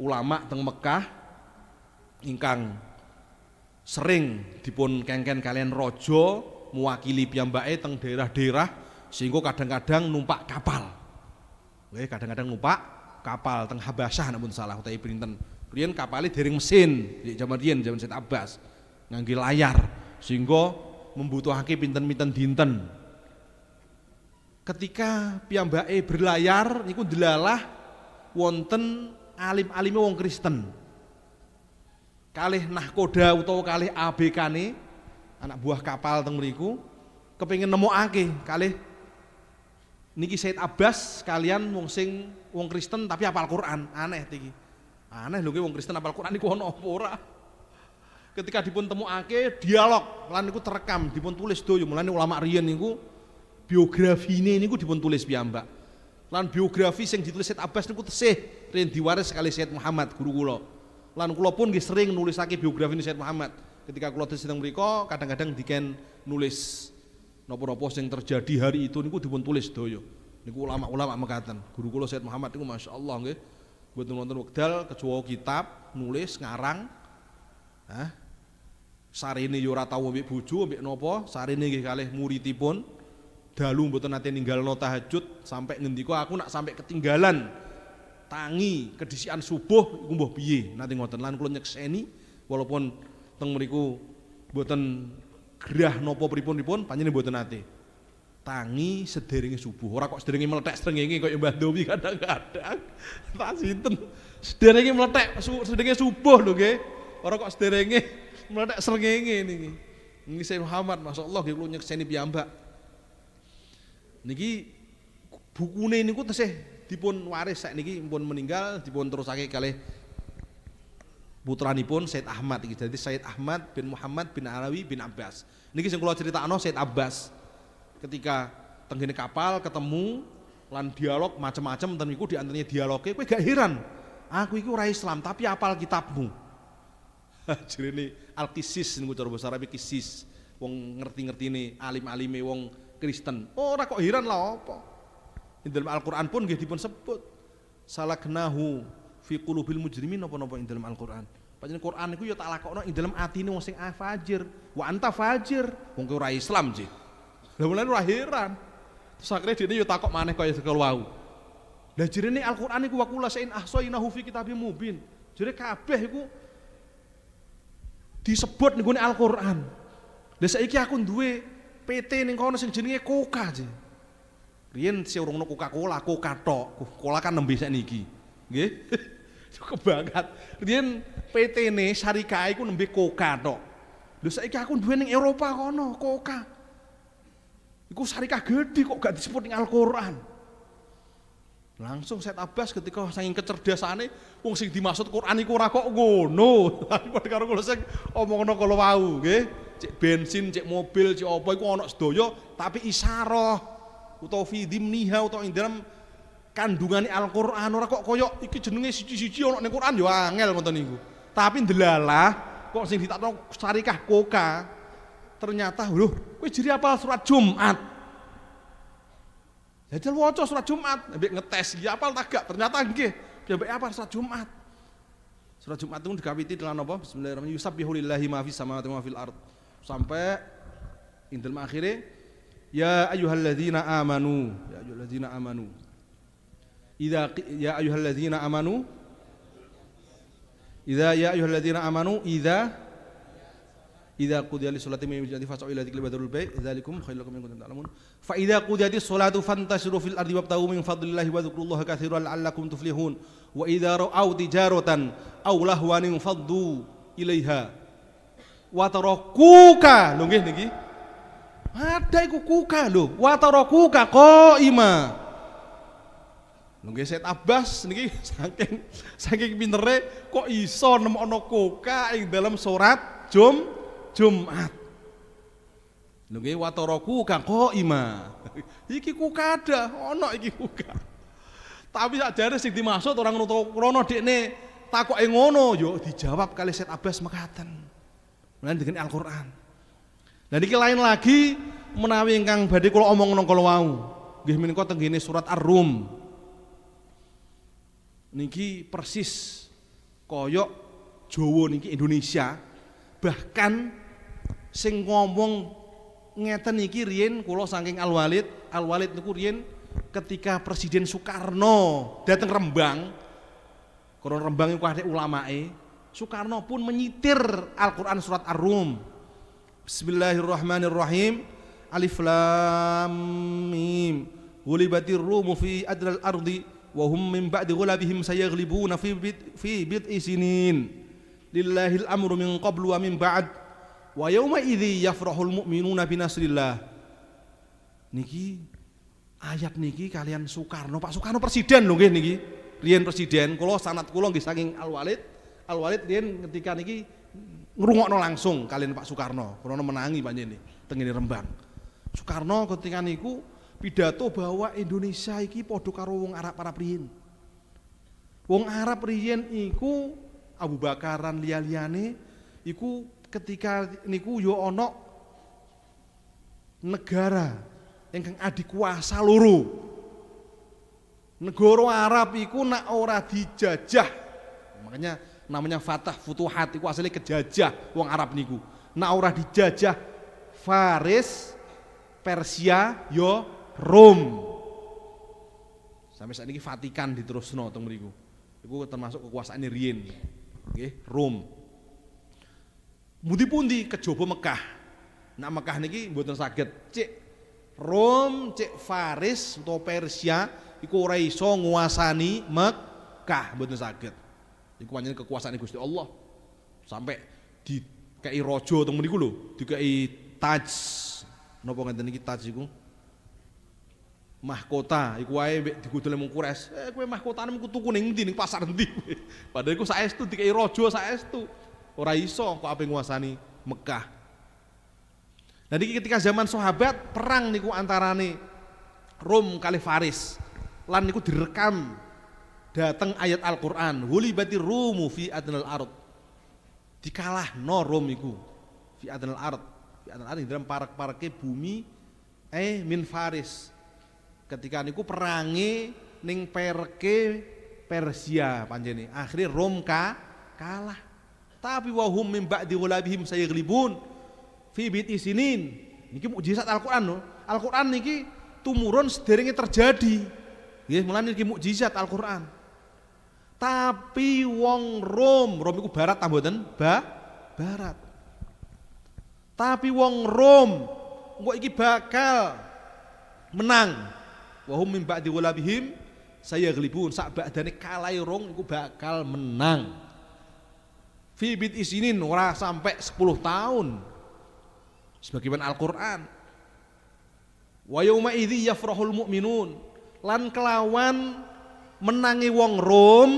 ulama teng Mekah ingkang sering dipun kengken kalian rojo mewakili piyambake teng daerah-daerah sehingga kadang-kadang numpak kapal. kadang-kadang numpak kapal teng Habasah namun salah utawi pinten. Riyen kapale dering mesin, di zaman riyen zaman Said Abbas ngangge layar sehingga membutuhkan pinten-pinten dinten. Ketika piyambake berlayar niku delalah wonten alim-alime wong Kristen kalih nahkoda utawa kalih ABK ini, anak buah kapal teng mriku kepengin nemokake kalih niki Said Abbas kalian wong sing wong Kristen tapi apal Quran aneh iki aneh lho wong Kristen apal Quran niku ono apa ora ketika dipun temokake dialog lan niku terekam dipun tulis doyo mulane ulama riyen niku ini niku dipun tulis piyambak lan biografi sing ditulis Said Abbas niku tesih riyen diwaris kali Said Muhammad guru kula Lan kula pun nggih sering nulisake biografi Said Muhammad. Ketika kula sedang mriku kadang-kadang diken nulis napa-napa sing terjadi hari itu niku dipun tulis doyo. Niku ulama-ulama mekaten. Guru kula Said Muhammad niku masyaallah nggih. Mboten wonten wekdal kejawa kitab, nulis, ngarang. Hah? Sarene yo ya ora tau ambek bojo ambek napa, sarene nggih kalih muridipun dalu mboten nate ninggalno tahajud sampai ngendika aku nak sampai ketinggalan tangi kedisian subuh iku mbuh piye nanti ngoten lan kula nyekseni walaupun teng mriku mboten gerah nopo pripun-pripun panjenengan mboten nate tangi sederinge subuh ora kok sederinge meletek srengenge koyo Mbah Domi kadang-kadang tak sinten sederinge meletek sederinge subuh lho nggih ora kok sederinge meletek srengenge niki ini saya Muhammad masyaallah nggih kula nyekseni piyambak niki bukune niku tesih dipun waris ini pun meninggal dipun kali putrani pun Said Ahmad ini. jadi Said Ahmad bin Muhammad bin Alawi bin Abbas. ini Niki kalau cerita no Said Abbas. Ketika tenggene kapal ketemu lan dialog macam-macam dan di diantaranya dialognya, kowe gak heran. Aku iku orang Islam tapi apal kitabmu. Jerene Al-Qisis niku cara bahasa Arab Qisis. Wong ngerti ngerti ini alim-alime wong Kristen. Ora kok heran lah apa? Ing dalam Al-Qur'an pun nggih dipun sebut salaknahu fi qulubil mujrimin napa-napa ing dalam Al-Qur'an. Panjenengan Qur'an itu ya tak lakokno ing dalam atine wong sing fajir. Wa anta fajir, wong kowe ora Islam sih. Lah mulane ora heran. Terus akhirnya dia yo ya takok maneh kaya sekel wau. Lah jirene Al-Qur'an aku wakulah sa'in ahsainahu fi kitabim mubin. Jadi kabeh iku disebut nih Al-Qur'an. Lah saiki aku duwe PT ning kono sing jenenge Koka sih. Rien si orang ono kola, cola Coca tok. kola kan nembe niki. Nggih. banget. Rien PT-ne Syarikai ku nembe Coca tok. Lho saiki aku duwe ning Eropa kono, Coca. Iku syarikah gede kok gak disebut ning Al-Qur'an. Langsung set tabas ketika saking kecerdasane wong sing dimaksud Quran iku ora kok ngono. Daripada karo kula sing omongno kala wau nggih. Cek bensin, cek mobil, cek apa iku ana sedaya tapi isyarah utawa fi dhimniha utawa ing dalam kandungane Al-Qur'an ora kok koyo iki jenenge siji-siji ana ning Qur'an ya angel ngoten niku. Tapi ndelalah kok sing ditakno syarikah koka ternyata lho kowe jiri apa surat Jumat. Jajal waca surat Jumat, mbek ngetes iki ya apal tak gak? Ternyata nggih, ya mbek apa surat Jumat. Surat Jumat itu dikawiti dengan apa? Bismillahirrahmanirrahim. Yusabbihu lillahi ma fis samawati wa fil ard. Sampai indel akhirnya يا أيها الذين آمنوا يا أيها الذين آمنوا إذا يا أيها الذين آمنوا إذا يا أيها الذين آمنوا إذا إذا قضي الصلاة من الجنة فاسعوا إلى ذكر بدر البيت ذلكم خير لكم إن كنتم تعلمون فإذا قضيت الصلاة فانتشروا في الأرض وابتغوا من فضل الله واذكروا الله كثيرا لعلكم تفلحون وإذا رأوا تجارة أو لهوا انفضوا إليها وتركوك لو nggih Ada iku kuka lho, wa kah kok Lho nggih set Abbas niki saking saking pintere kok iso nemokno kuka ing dalam surat Jum Jumat. Lho nggih kah kok ima? Iki kuka ada, ono iki kuka. Tapi sakjane sing dimaksud orang nutuk krono dekne takoke ngono yo dijawab kali set Abbas mekaten. Mulane dengan Al-Qur'an. Nah iki lain lagi menawi ingkang badhe kula omong kala wau. Nggih menika tenggene surat Ar-Rum. Niki persis koyok Jowo niki Indonesia bahkan sing ngomong ngeten niki Rien kula saking Al Walid, Al Walid niku riyen ketika Presiden Soekarno datang Rembang koron Rembang ada ulamae Soekarno pun menyitir Al-Qur'an surat Ar-Rum Bismillahirrahmanirrahim. Alif Lam Mim. Ghulibatir Rum fi adral ardi wa hum min ba'di ghulabihim sayaghlibuna fi bid fi bid'i sinin. Lillahil amru min qablu wa min ba'd. Wa yawma idzi yafrahul mu'minuna bi nasrillah. Niki ayat niki kalian Soekarno, Pak Soekarno presiden lho nggih niki. Riyen presiden, kula sanad kula nggih saking Al Walid. Al Walid riyen ketika niki ngrungokno langsung kalian Pak Soekarno, kono menangi ini tengini Rembang. Soekarno ketika niku pidato bahwa Indonesia iki podo karo wong Arab para priin. Wong Arab priin iku Abu Bakaran Lia Liane, iku ketika niku yo ono negara yang adik kuasa loro. Negara Arab iku nak ora dijajah. Makanya namanya Fatah Futuhat itu asli kejajah wong Arab niku nah orang dijajah Faris Persia yo ya, Rom sampai saat ini Vatikan diterusno teng mriku iku termasuk kekuasaan riyen nggih Rom Mudi pundi kejaba Mekah Nah Mekah niki mboten saged cek Rom cek Faris atau Persia iku ora iso nguasani Mekah mboten saged Iku panjang kekuasaan Gusti Allah. Sampai di kayak rojo atau iku di kei taj. nopo nggak tadi taj iku? mahkota iku wae di kudu lemong kures eh kue mahkota nemu kutu kuning di pasar nanti, padahal iku kayak rojo saya tu, ora iso kok yang nguasani Mekah nah ketika zaman sahabat perang niku antara nih, Rom kali Faris lan niku direkam datang ayat Al-Qur'an, "Hulibati rumu fi adnal ard." Dikalah no rum iku fi adnal ard. Fi adnal ard dalam parak-parake bumi eh min Faris. Ketika niku perangi ning perke Persia panjeni. Akhirnya rum ka, kalah. Tapi wahum min ba'di saya sayaglibun fi biti sinin. Niki mujizat Al-Qur'an no. Al-Qur'an niki tumurun sederingnya terjadi. ya mulai niki mukjizat Al-Qur'an. Tapi wong Rom, Rom itu barat ta Ba barat. Tapi wong Rom gua iki bakal menang. Wahum mimba diwalabihim, saya gelibun sak badane kalai rong iku bakal menang. Fibit isinin ora sampai 10 tahun. Sebagaimana Al-Qur'an. Wa yauma idzi yafrahul mu'minun. Lan kelawan menangi wong Rom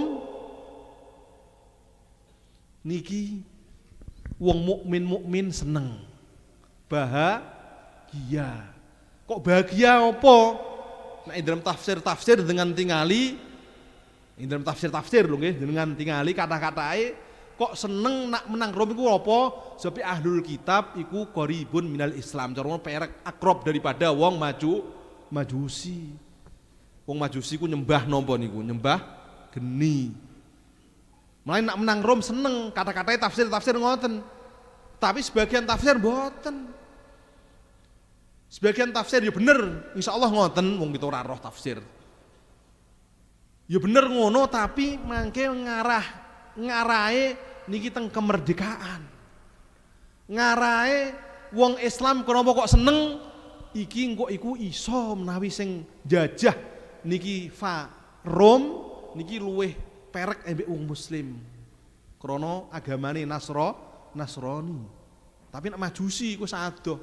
niki wong mukmin mukmin seneng bahagia kok bahagia opo nah dalam tafsir tafsir dengan tingali dalam tafsir tafsir dong nggih dengan tingali kata-katae kok seneng nak menang Rom iku opo? Sebab ahlul kitab iku koribun minal Islam. Cara perak akrab daripada wong maju majusi. Wong Majusi ku nyembah nompo niku, nyembah geni. Mulai nak menang Rom seneng kata-katanya tafsir-tafsir ngoten. Tapi sebagian tafsir boten. Sebagian tafsir ya bener, insya Allah ngoten wong kita ora roh tafsir. Ya bener ngono tapi mangke ngarah ngarai niki teng kemerdekaan. Ngarai wong Islam kenapa kok seneng iki engko iku iso menawi sing jajah niki Fa Rom, niki luweh perek embek wong muslim. Krono agamane Nasro Nasroni, Tapi nak Majusi iku sadoh.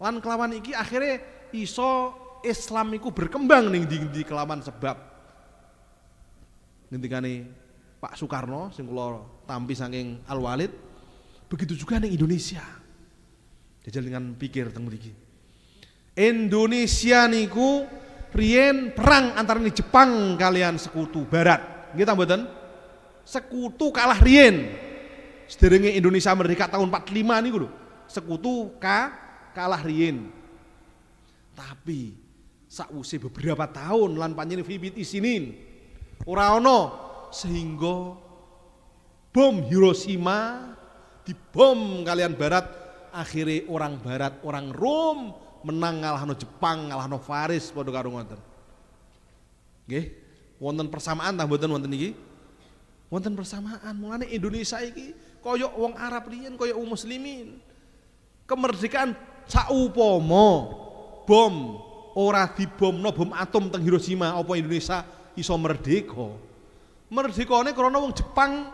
Lan kelawan iki akhirnya iso Islam iku berkembang ning di, di kelawan sebab ngendikane Pak Soekarno sing kula tampi saking Al Walid begitu juga ning Indonesia. Jajal dengan pikir teng Indonesia niku Rien perang antara ini Jepang kalian sekutu barat. Kita buatan Sekutu kalah Rien. Sederingi Indonesia merdeka tahun 45 nih guru. Sekutu ka kalah Rien. Tapi sausi beberapa tahun lan ini fibit isinin Uraono sehingga bom Hiroshima dibom kalian barat akhirnya orang barat orang Rom menang ngalahno Jepang, ngalahno Faris padha karo ngoten. Nggih, wonten persamaan ta mboten wonten iki? Wonten persamaan. Mulane Indonesia ini, koyok wong Arab riyen, koyok wong muslimin. Kemerdekaan saupama bom ora dibomno bom atom teng Hiroshima apa Indonesia iso merdeka. Merdekane karena wong Jepang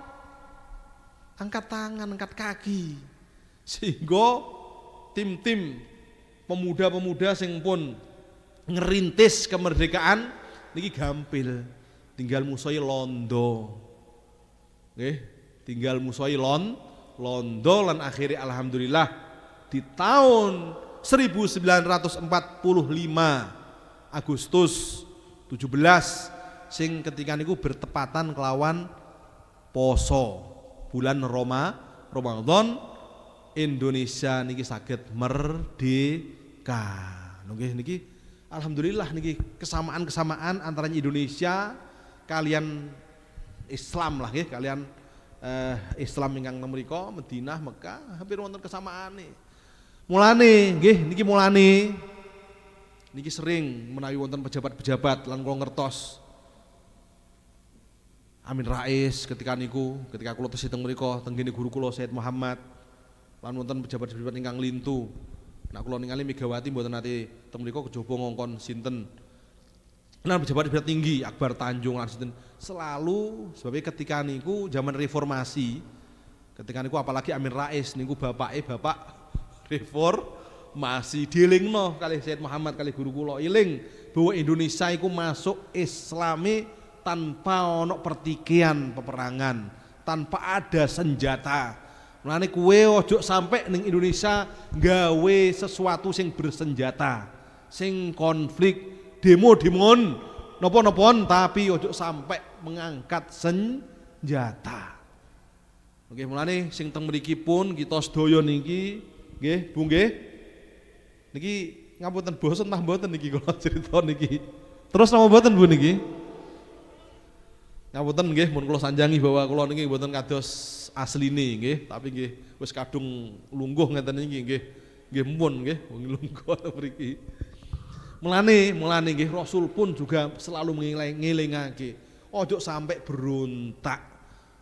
angkat tangan, angkat kaki. Sehingga tim-tim pemuda-pemuda sing pun ngerintis kemerdekaan niki gampil tinggal musoi londo eh, tinggal musoi lon londo lan akhirnya alhamdulillah di tahun 1945 Agustus 17 sing ketika niku bertepatan kelawan poso bulan Roma Ramadan Indonesia niki sakit merdeka Afrika. Nggih niki alhamdulillah niki kesamaan-kesamaan antara Indonesia kalian Islam lah nggih, kalian eh, Islam ingkang mriko Madinah, Mekah hampir wonten kesamaan nih. Mulane nggih niki mulane niki sering menawi wonten pejabat-pejabat langgong kula ngertos Amin Rais ketika niku, ketika kula tesih teng mriku teng guru kula Said Muhammad lan wonten pejabat-pejabat ingkang lintu. Nah kalau ningali Megawati buat nanti teng mriku kejopo ngongkon sinten. Nah pejabat-pejabat tinggi Akbar Tanjung sinten selalu sebabnya ketika niku zaman reformasi ketika niku apalagi Amin Rais niku bapak eh bapak reform, masih reformasi no kali Syed Muhammad kali guru kulo iling bahwa Indonesia itu masuk Islami tanpa onok pertikian peperangan tanpa ada senjata Mulane kue ojo sampai neng Indonesia gawe sesuatu sing bersenjata, sing konflik, demo demon, nopo nopon tapi ojo sampai mengangkat senjata. Oke, mulane sing teng meriki pun kita sedaya niki nggih, Niki ngapunten bosen ngabotan niki kula cerita niki. Terus napa mboten Bu niki? Ngapunten nggih mun kula sanjangi bahwa kula niki mboten kados asline nggih, tapi nggih wis kadung lungguh ngeten iki nggih. Nggih mumpun nggih, wong lungguh mriki. Mulane, mulane nggih Rasul pun juga selalu ngelingake. Ojo sampai berontak.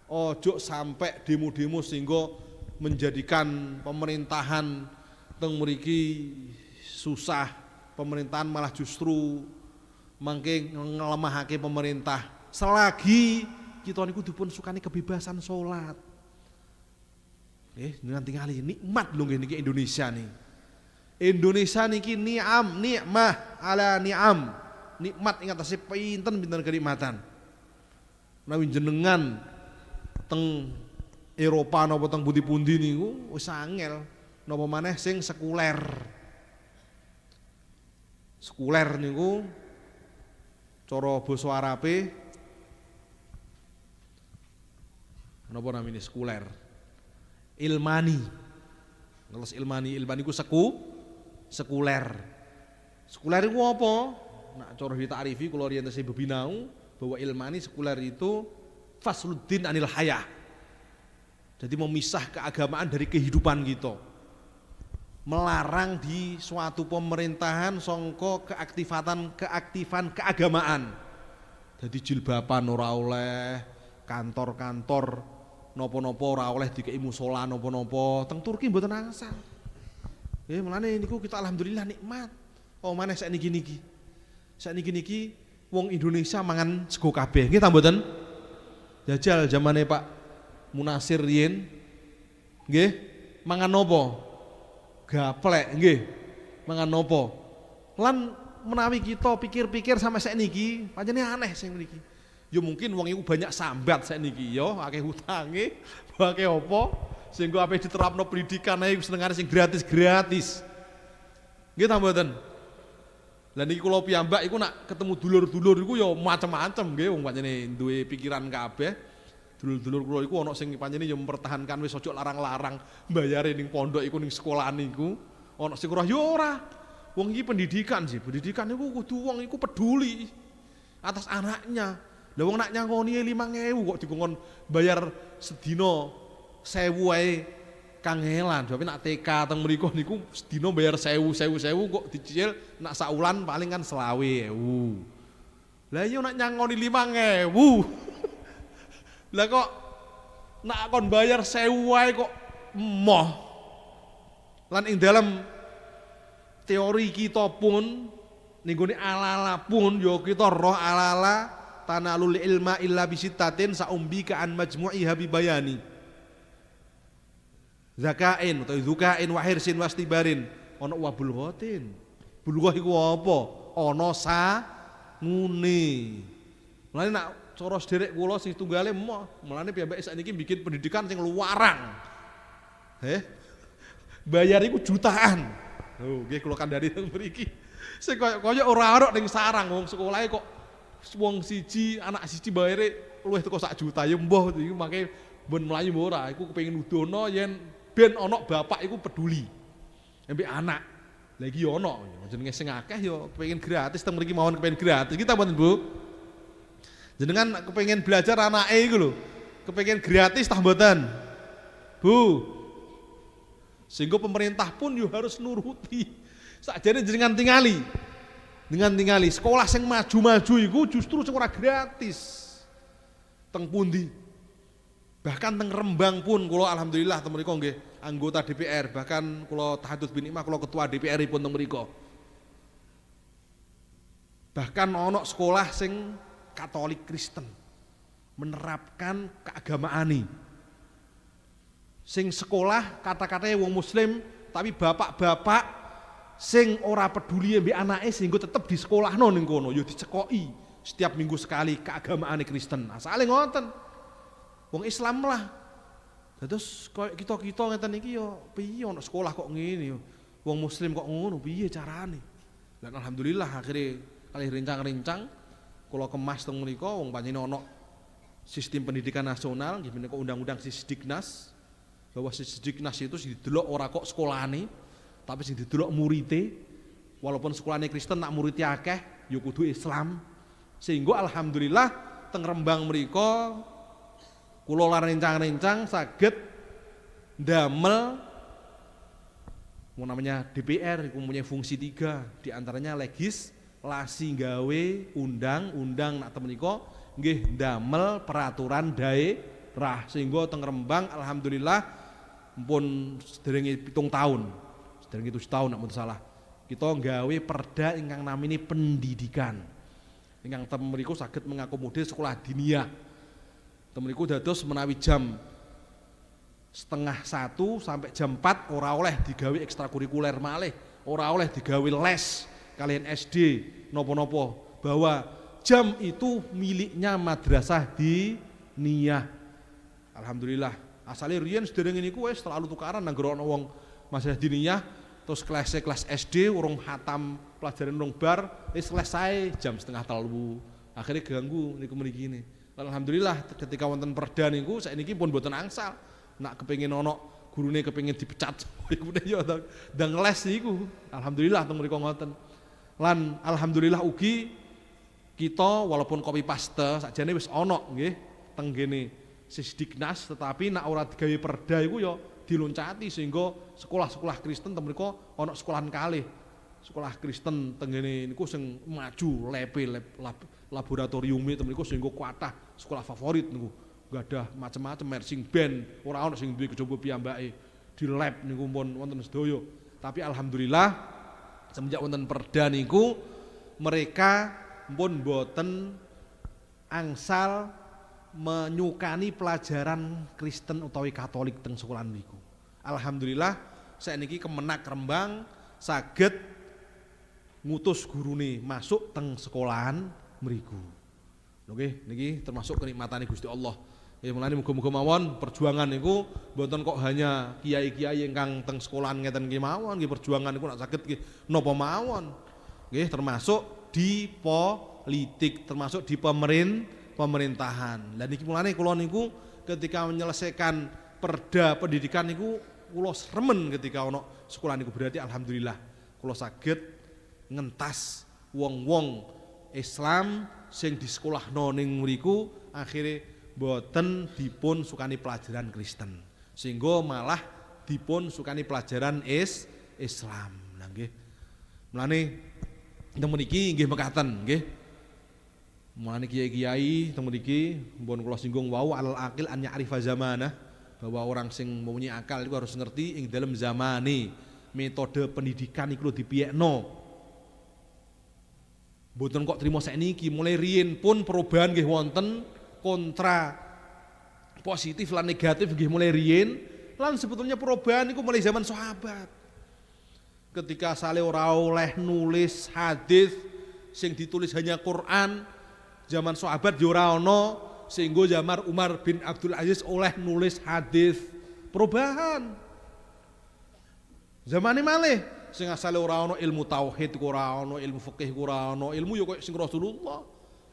Ojo sampai demo-demo sehingga menjadikan pemerintahan teng mriki susah. Pemerintahan malah justru mangke ngelemahake pemerintah. Selagi kita niku dipun sukani kebebasan sholat Eh, nanti kali nikmat lu nih Indonesia nih. Indonesia niki ni'am, nikmah ala ni'am. Nikmat ingat atase pinten-pinten kenikmatan. Nawi jenengan teng Eropa nopo teng pundi-pundi niku wis angel. nopo maneh sing sekuler. Sekuler niku cara basa Arabe nopo namine sekuler ilmani. Ngeles ilmani, ilmani ku seku, sekuler. Sekuler itu apa? Nak kita arifi, kalau orientasi bebinau bahwa ilmani sekuler itu fasluddin anil hayah. Jadi memisah keagamaan dari kehidupan gitu. Melarang di suatu pemerintahan songko keaktifatan keaktifan keagamaan. Jadi jilbaban ora oleh, kantor-kantor nopo-nopo ora oleh dikei musola nopo-nopo teng Turki mboten angsal nih eh, mlane niku kita alhamdulillah nikmat oh mana saya niki niki saya niki niki wong Indonesia mangan sego kabeh kita mboten jajal zamane Pak Munasir riyen. nggih mangan nopo gaplek nggih mangan nopo lan menawi kita pikir-pikir sama saya niki pancene aneh sing niki Ya mungkin wong iku banyak sambat saya niki yo, ya. akeh hutange, pakai opo sehingga apa ape diterapno pendidikan seneng senengane sing gratis-gratis. Nggih ta mboten? Lah niki kula piyambak iku nak ketemu dulur-dulur iku yo ya macam-macam nggih wong pancene duwe pikiran kabeh. Dulur-dulur kula iku ana sing pancene yo ya mempertahankan wis ojo larang-larang bayarin ning pondok iku ning sekolah niku. Ana sing ora ya ora. Wong iki pendidikan sih, pendidikan iku kudu wong iku peduli atas anaknya. Lah wong nak nyangkoni 5000 kok dikongkon bayar sedina 1000 ae kangelan. Tapi nak TK teng mriku niku sedina bayar 1000 1000 1000 kok dicicil nak saulan paling kan selawe ewu. Lah iya nak nyangkoni 5000. Lah kok nak kon bayar 1000 ae kok emoh. Lan ing dalam teori kita pun ning ala-ala pun yo ya kita roh ala-ala tanalul ilma illa bisittatin saumbika an majmu'i habibayani zakain atau zukain wahirsin wastibarin ana wa bulghatin bulghah iku apa ana sa ngune mulane nak cara sederek kula sing tunggale moh mulane piyambake sakniki bikin pendidikan sing luarang heh bayar iku jutaan oh nggih kula kandhani teng mriki sing koyo-koyo ora arok ning sarang wong sekolah kok wong siji anak siji bayare luwih teko sak juta ya mbah iku makai ben mlayu ora Aku kepengen udono, yen ben ana bapak iku peduli ambek anak lagi onok, jadi ya, jenenge sing akeh yo gratis teng mriki mawon kepengin gratis kita mboten Bu jenengan kepengen belajar anake iku lho kepengin gratis tah mboten Bu sehingga pemerintah pun yo harus nuruti sakjane jenengan tingali dengan tingali sekolah yang maju-maju itu justru sekolah gratis teng pundi bahkan teng Rembang pun kula alhamdulillah teng riko nggih anggota DPR bahkan kula tahadus bin Imah kula ketua DPR pun teng riko bahkan onok sekolah sing Katolik Kristen menerapkan keagamaan ini sing sekolah kata-katanya wong muslim tapi bapak-bapak sing ora peduli mbek anake sehingga tetep di sekolah ning kono ya dicekoki setiap minggu sekali aneh Kristen asale nah, ngoten wong Islam lah terus koyo kita-kita ngeten iki ya piye ono sekolah kok ngene ya? wong muslim kok ngono piye carane dan alhamdulillah akhirnya kali rincang-rincang kalau kemas teng menika wong panjenengan ono sistem pendidikan nasional nggih menika undang-undang Sisdiknas bahwa Sisdiknas itu didelok ora kok sekolahane tapi sing didelok murite walaupun sekolahnya Kristen nak murite akeh ya kudu Islam. Sehingga alhamdulillah teng Rembang mriko kula rencang rencang saged damel namanya DPR punya fungsi tiga diantaranya legis lasi gawe undang-undang nak temen niko nggih damel peraturan rah sehingga teng Rembang alhamdulillah pun sedering hitung tahun dan gitu setahun nak salah kita nggawe perda ingkang ini pendidikan ingkang temeriku sakit mengakomodir sekolah dinia temeriku dados menawi jam setengah satu sampai jam 4 ora oleh digawe ekstrakurikuler malih ora oleh digawe les kalian SD nopo-nopo bahwa jam itu miliknya madrasah di Niyah Alhamdulillah asalnya Rian sedang ini kue selalu tukaran nang wong madrasah di Niyah terus kelas kelas SD urung hatam pelajaran urung bar ini selesai jam setengah terlalu akhirnya ganggu niku kemudian gini alhamdulillah ketika wonten perda niku ini pun buatan angsal nak kepengen ono gurune kepengen dipecat iku ya ndang les niku alhamdulillah teng mriku ngoten lan alhamdulillah ugi kita walaupun kopi paste onok wis ono nggih tenggene sisdiknas tetapi nak ora digawe perda iku yo ya, diloncati sehingga sekolah-sekolah Kristen mereka ono sekolahan kali, Sekolah Kristen tengene niku sing maju lepe lab, lab, laboratorium temen mriku sehingga kuatah sekolah favorit gak ada macam-macam marching band, orang-orang sing duwe kecoba piambai di lab niku pun wonten sedoyo, Tapi alhamdulillah semenjak wonten perda niku mereka pun boten angsal menyukani pelajaran Kristen utawi Katolik teng sekolahan niku. Alhamdulillah saya niki kemenak Rembang saged ngutus guru nih masuk teng sekolahan meriku. Oke, niki termasuk kenikmatan Gusti Allah. Ya nih muga-muga mawon perjuangan niku mboten kok hanya kiai-kiai yang kang teng sekolahan ngeten nggih mawon nggih perjuangan niku nak sakit nggih napa mawon. Nggih termasuk di politik, termasuk di pemerintah pemerintahan. Dan iki mulane kula niku ketika menyelesaikan perda pendidikan niku kula remen ketika ono sekolah niku berarti alhamdulillah kula saged ngentas wong-wong Islam sing di sekolah noning mriku akhirnya boten dipun sukani pelajaran Kristen sehingga malah dipun sukani pelajaran is Islam nah nggih mulane temen iki nggih mekaten nggih Mulane kiai-kiai teng mriki mbon kula singgung wau alal akil an ya'rifa zamanah bahwa orang sing mempunyai akal itu harus ngerti ing dalam zamane metode pendidikan iku dipiyekno. Mboten kok trimo niki mulai riyin pun perubahan nggih wonten kontra positif lan negatif nggih mulai riyin lan sebetulnya perubahan itu mulai zaman sahabat. Ketika sale ora oleh nulis hadis sing ditulis hanya Quran, zaman sahabat Juraono, ya sehingga zaman Umar bin Abdul Aziz oleh nulis hadis perubahan Zaman malih sehingga asale ora ilmu tauhid ora ilmu fikih ora ilmu ya sing Rasulullah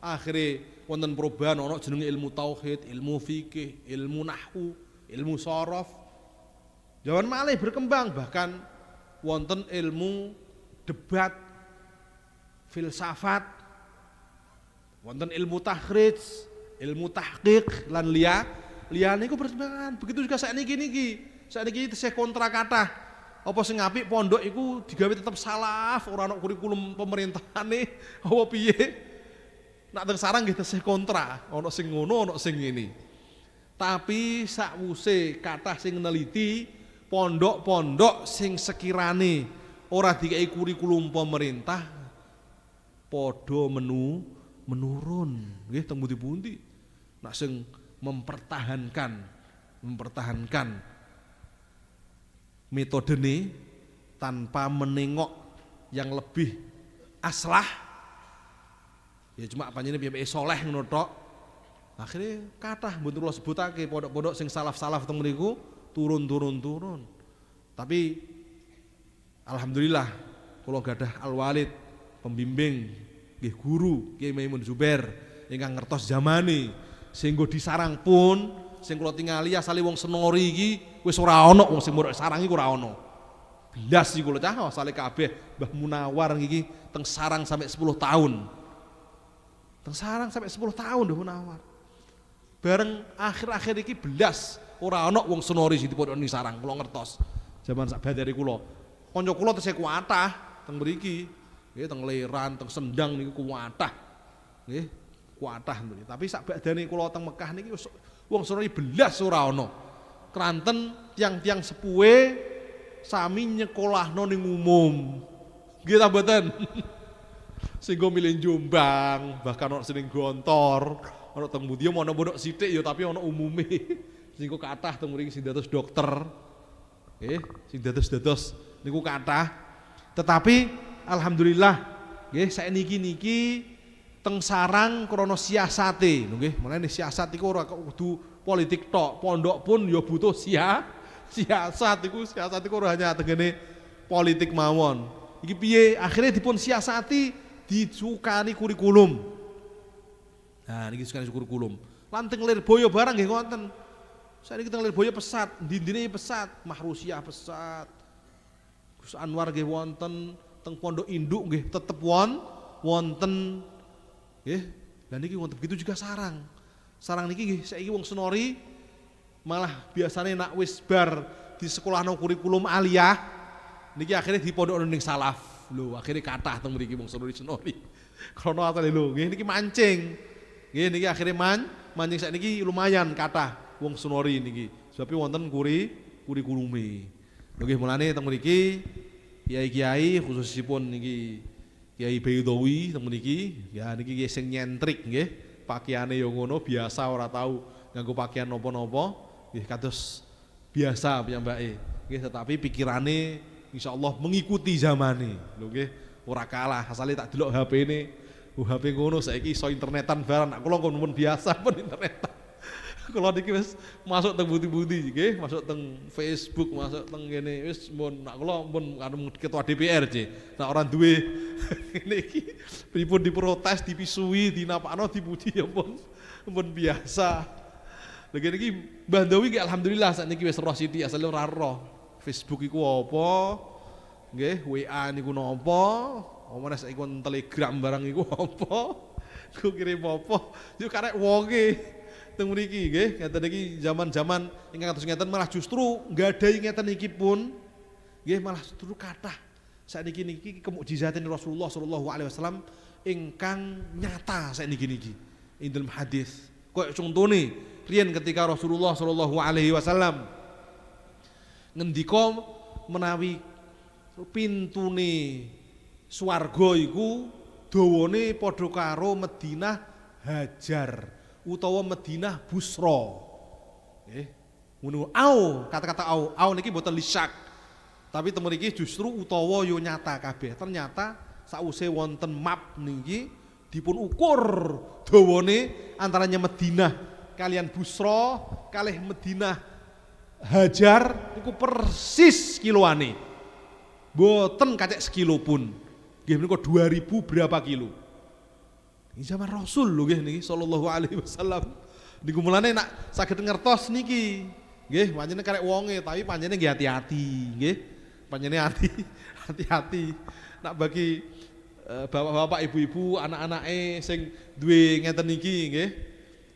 akhirnya wonten perubahan Orang jenenge ilmu tauhid ilmu fikih ilmu nahu, ilmu sorof zaman malih berkembang bahkan wonten ilmu debat filsafat wonten ilmu tahrij, ilmu tahqiq lan liya liyane niku berseberangan. Begitu juga saat niki niki. Saat niki tesih kontra kata, Apa sing apik pondok iku digawe tetep salaf, ora ana kurikulum nih, apa piye. Nak teng sarang nggih tesih kontra, ana sing ngono, ana sing ngene. Tapi sakwuse kata sing neliti pondok-pondok sing sekirane ora dikai kurikulum pemerintah padha menu menurun nggih teng pundi-pundi nak mempertahankan mempertahankan metode ini tanpa menengok yang lebih aslah ya cuma apa ini piye soleh menurut akhirnya akhirnya katah, lo sebut sebutake podok-podok sing salaf-salaf teng turun-turun-turun tapi alhamdulillah kalau gadah Al Walid pembimbing nggih guru Kiai Maimun Zubair ingkang ngertos zamane di sarang pun sing kula tingali asale wong senori iki wis ora ana wong sing muruk sarang iki ora ana blas iki kula cah asale kabeh Mbah Munawar iki teng sarang sampai 10 tahun teng sarang sampai 10 tahun Mbah Munawar bareng akhir-akhir iki belas ora ana wong senori sing dipodoni sarang kula ngertos zaman sak badare kula kanca kula tesih kuatah teng beriki nggih teng leran, teng sendang niku kuwatah. Nggih, kuwatah Tapi sak badane kula teng Mekah niki wong sono belas ora ana. Kranten tiang-tiang sepuwe sami nyekolahno ning umum. Nggih ta mboten? Sing milih Jombang, bahkan orang sing Gontor, ana teng ya mau ana bodok sithik ya tapi ana umume. Sing kathah teng mriki sing dokter. Eh, sing dados-dados niku kathah. Tetapi alhamdulillah nggih saiki niki teng sarang krana siasate nggih ini siasat iku ora kudu politik tok pondok pun yo ya butuh sia siasat iku siasat iku ora hanya tengene politik mawon iki piye akhirnya dipun siasati disukani kurikulum nah niki disukani kurikulum Lanteng teng boyo barang nggih wonten kita teng boyo pesat dindingnya pesat mahrusiah pesat Gus Anwar gih wonten teng pondok induk nggih tetep won wonten nggih dan niki wonten begitu juga sarang sarang niki saya saiki wong senori malah biasanya nak wis di sekolah no kurikulum aliyah niki akhirnya di pondok nuning salaf lho akhirnya kata teng mriki wong senori senori krono atane lho nggih niki mancing nggih niki akhirnya man mancing saya niki lumayan kata wong senori niki sebab wonten kuri kuri kurumi Oke, mulane teng mriki kiai-kiai khususipun niki Kiai Beidowi temen niki, ya niki nggih sing nyentrik nggih. Pakaiane yo ya ngono biasa ora tahu nganggo pakaian nopo-nopo, nopo nggih kados biasa E, Nggih tetapi pikirane insyaallah mengikuti zamane. Lho nggih ora kalah asale tak delok hp ini, Oh HP ngono saiki iso internetan barang. Aku lho kon biasa pun internetan. kalau niki wis masuk teng budi-budi nggih, masuk teng Facebook, masuk teng kene wis mun nak kula mun karo ketua DPR nggih. Nak ora duwe ngene iki pripun diprotes, dipisui, dinapakno, dipuji ya pun pun biasa. Lagi niki Mbah Dawi ki alhamdulillah niki wis roh siti asale ora roh. Facebook iku apa? Nggih, WA niku napa? Omane saiki Telegram barang iku apa? Ku kirim apa? Yo karek wonge teng mriki nggih ngeten iki zaman-zaman ingkang kados ngeten malah justru ada ngeten iki pun nggih malah justru kathah sakniki niki kemukjizatin Rasulullah sallallahu alaihi wasallam ingkang nyata sakniki niki ing dalam hadis koyo contone riyen ketika Rasulullah sallallahu alaihi wasallam ngendika menawi pintune swarga iku dawane padha karo Madinah Hajar utawa Madinah Busro, Eh, Ngono au, kata-kata au. Au niki boten lisak. Tapi temen iki justru utawa yo nyata kabeh. Ternyata sause wonten map niki dipun ukur dawane antaranya Madinah kalian Busro, kalih Madinah Hajar niku persis kiloane. Boten kacek sekilo pun. Nggih menika 2000 berapa kilo? Ini zaman Rasul lho nggih niki sallallahu alaihi wasallam. Niku mulane nak saged ngertos niki. Nggih, panjene karek wonge tapi panjene nggih hati-hati, nggih. Panjene hati hati-hati. Nak bagi eh, bapak-bapak, ibu-ibu, anak anak eh, sing duwe ngeten niki nggih.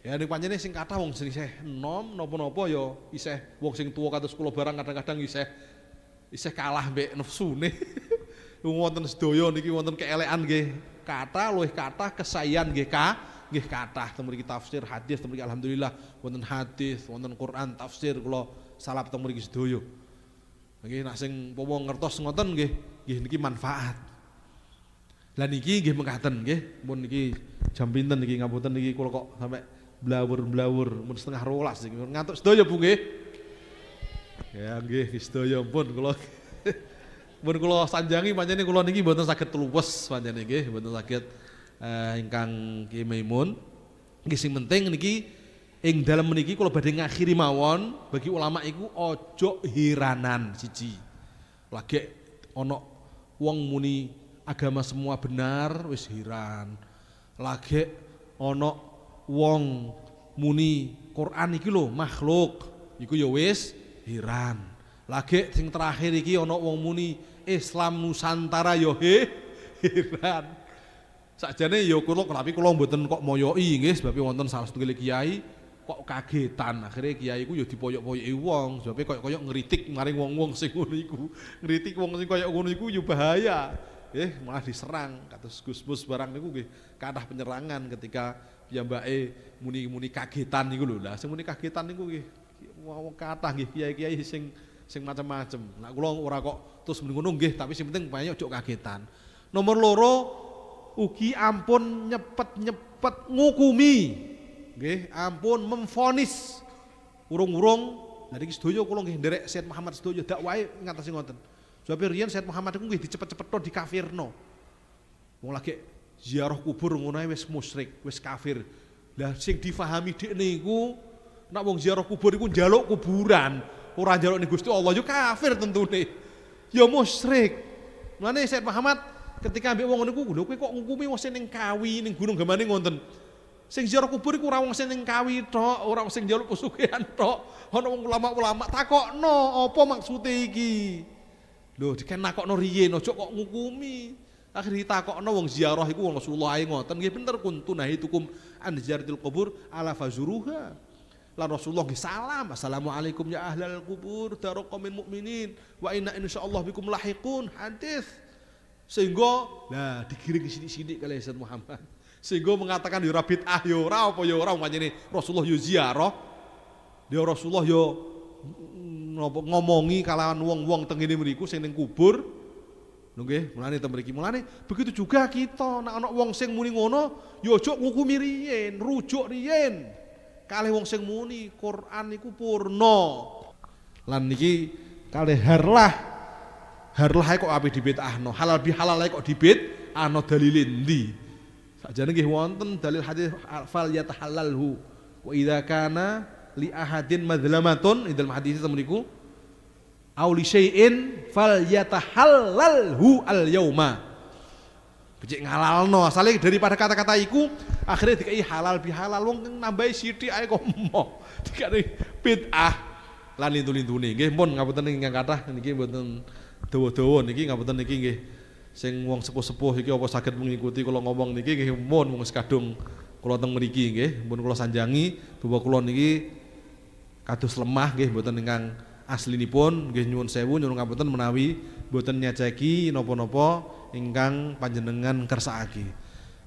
Ya nek panjene sing kata wong sing isih nom, napa-napa ya isih wong sing tuwa kados kula barang kadang-kadang isih isih kalah be mbek nafsune. wonten sedaya niki wonten keelekan nggih kata luih kata kesayan gk, gih kata temuri kita tafsir hadis temuri alhamdulillah wonten hadis wonten Quran tafsir kalau salap teng kita sedaya lagi nak sing ngertos ngoten gih, gih niki manfaat lan niki gih mengkaten gih, pun niki jam pinter niki ngabutan niki kalau kok sampai blawur-blawur mun setengah rolas ngantuk sedaya Bu gih, ya gih sedaya pun kalau Bun kulo sanjangi ini kulo niki sakit sakit luwes panjang niki buatan sakit eh, ingkang kimeimun. Maimun. sing penting niki ing dalam niki kulo badeng ngakhiri mawon bagi ulama iku ojo hiranan cici Lagi onok wong muni agama semua benar wis hiran. Lagi onok wong muni Quran iki lho makhluk iku ya wis hiran. Lagi sing terakhir iki onok wong muni Islam Nusantara yo ya, he, heran. Sakjane yo ya kula tapi kula mboten kok moyoki nggih sebab wonten salah satu kiai kok kagetan akhirnya kiai ku yo ya dipoyok-poyoki wong sebab koyo-koyo ngritik maring wong-wong sing ngono iku. Ngritik wong sing koyo ngono iku yo bahaya. Eh malah diserang kados Mus barang niku nggih kathah penyerangan ketika piyambake muni-muni kagetan niku lho. Lah sing muni kagetan niku nggih wong kathah nggih kiai-kiai sing sing macam-macam. Nak kula ora kok terus ngono nggih, tapi sing penting banyak cuk kagetan. Nomor loro ugi ampun nyepet-nyepet ngukumi. Nggih, ampun memfonis urung-urung. dari iki sedoyo kula nggih nderek Syed Muhammad sedoyo dak wae ngatasi ngoten. Sebab riyen Syed Muhammad iku nggih dicepet di kafirno. Wong lagi ziarah kubur ngono wis musyrik, wis kafir. Lah sing difahami dekne iku nak wong ziarah kubur iku njaluk kuburan, Ora jaluk nih Gusti Allah juga kafir tentu nih. Yo mana Mulane Syekh Muhammad ketika ambil uang niku lho kowe kok ngukumi wong sing ning kawi ning gunung gemane ngonten. Sing ziarah kubur iku ora wong sing ning kawi tok, ora sing njaluk pesugihan tok. Ana wong ulama-ulama takokno apa maksude iki. Lho dikenakokno riyen ojo kok ngukumi. Akhirnya ditakokno wong ziarah iku wong Rasulullah ae ngoten nggih bener kuntunah tukum an kubur ala fazuruha. Lah Rasulullah salam, assalamualaikum ya ahlal kubur, darokomin mukminin, wa inna insyaallah bikum lahikun, hadis. Sehingga, nah digiring ke sini-sini kali ya, Ustaz Muhammad. Sehingga mengatakan di ya rabit ah yo ya ora apa yo ora umpamane Rasulullah yo ziarah. Dia Rasulullah yo ngomongi kalangan wong-wong tengene mriku sing ning kubur. Nggih, mulane tembikin mriki. Mulane begitu juga kita nak ana wong sing muni ngono, yo ojo ngukumi riyen, rujuk riyen kalih wong sing muni Quran niku purna lan niki kalih harlah harlah kok dibit dibid'ahno halal bihalal kok dibid ahno dalile endi Sajane nggih wonten dalil hadis fal yatahallalhu wa idza kana li ahadin madzlamatun idzal hadis itu au li syai'in fal yatahallalhu al yauma becik ngalalno asale daripada kata-kata iku akhirnya dikai halal bihalal wong nambahi sithik ae kok emoh dikai bid'ah lan lintu-lintune nggih pun ngapunten ingkang kathah niki mboten dawa-dawa niki ngapunten niki gih. sing wong sepuh-sepuh iki apa sakit mengikuti kalau ngomong niki nggih mun wong kadung kula teng mriki nggih mun kalau sanjangi bahwa kula niki kados lemah nggih asli nih aslinipun nggih nyuwun sewu nyuwun ngapunten menawi mboten nyeceki nopo nopo ingkang panjenengan kersakake.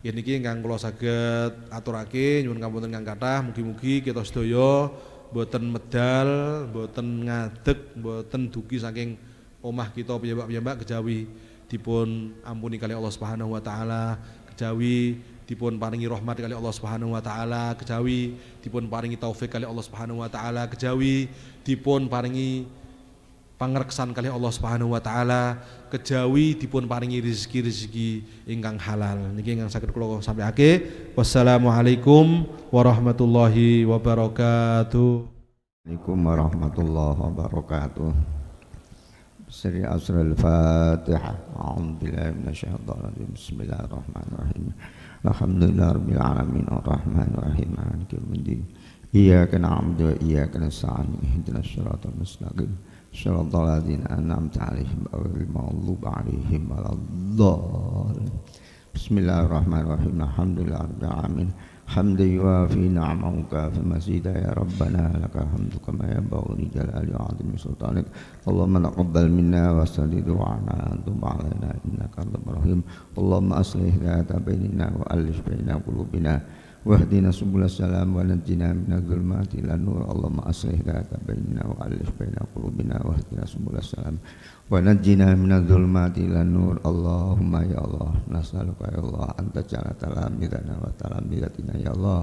Yen iki ingkang kula saged aturake nyuwun ngapunten kang kathah mugi-mugi kita sedaya boten medal, boten ngadeg, boten dugi saking omah kita piyambak-piyambak kejawi dipun ampuni kali Allah Subhanahu wa taala, kejawi dipun paringi rahmat kali Allah Subhanahu wa taala, kejawi dipun paringi taufik kali Allah Subhanahu wa taala, kejawi dipun paringi pangreksan kali Allah Subhanahu wa taala kejawi dipun paringi rezeki-rezeki ingkang halal niki ingkang saged kula sampeake wassalamualaikum warahmatullahi wabarakatuh Assalamualaikum warahmatullahi wabarakatuh Sri Asrul Fatihah A'udzu billahi Bismillahirrahmanirrahim Alhamdulillahirabbil alamin arrahmanir rahim maliki yaumiddin Iyyaka na'budu wa iyyaka nasta'in ihdinas siratal mustaqim صراط الذين أنعمت عليهم أو المغضوب عليهم ولا الضالين بسم الله الرحمن الرحيم الحمد لله رب العالمين حمدا يوافي نعمك وكافي مزيدا يا ربنا لك الحمد كما ينبغي لجلال عظيم سلطانك اللهم تقبل منا وسدد وعنا انتم علينا انك انت الرحيم اللهم اصلح ذات بيننا والف بين قلوبنا واهدنا سبل السلام ونجنا من الظلمات الى النور اللهم اصلح ذات بيننا والف بين قلوبنا واهدنا سبل السلام ونجنا من الظلمات الى النور اللهم يا الله نسالك يا الله ان تجعل تلاميذنا وتلاميذتنا يا الله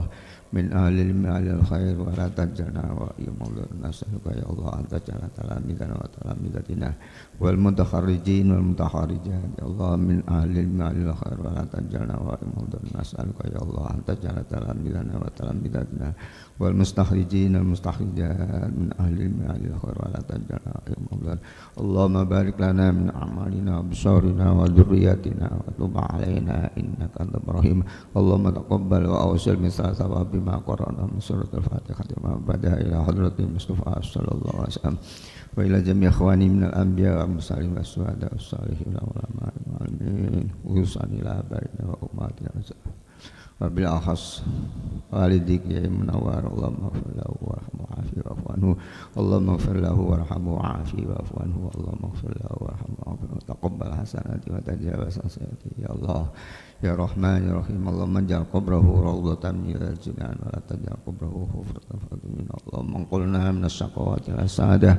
min ahli ma'al khair wa la tajana wa ya maulana nas'aluka ya Allah anta jana talamidana wa talamidatina wal mutakharrijin wal mutakharrijat ya Allah min ahli ma'al khair wa la tajana wa ya maulana nas'aluka ya Allah anta jana talamidana wa talamidatina والمستخرجين المستخرجات من أهل المال الخير ولا تجعلنا في اللهم بارك لنا من أعمالنا وأبصارنا وذرياتنا وتب علينا إنك أنت الرحيم اللهم تقبل وأوصل مثل ثواب بما قرأنا من سورة الفاتحة ما بدأ إلى حضرة المصطفى صلى الله عليه وسلم وإلى جميع إخواني من الأنبياء والمرسلين والسعداء والصالحين والعلماء والعالمين خصوصا إلى آبائنا وأمهاتنا وسلم وبالأخص والدك يا منور اللهم اغفر له وارحمه وعافيه واعف عنه اللهم اغفر له وارحمه وعافيه واعف عنه اللهم اغفر له وارحمه وعافيه وتقبل حسناتي وتجاوز حسناتي يا الله يا رحمن يا رحيم اللهم اجعل قبره روضة من رياض الجنة ولا تجعل قبره حفرة من اللهم انقلنا من الشقوات إلى السعادة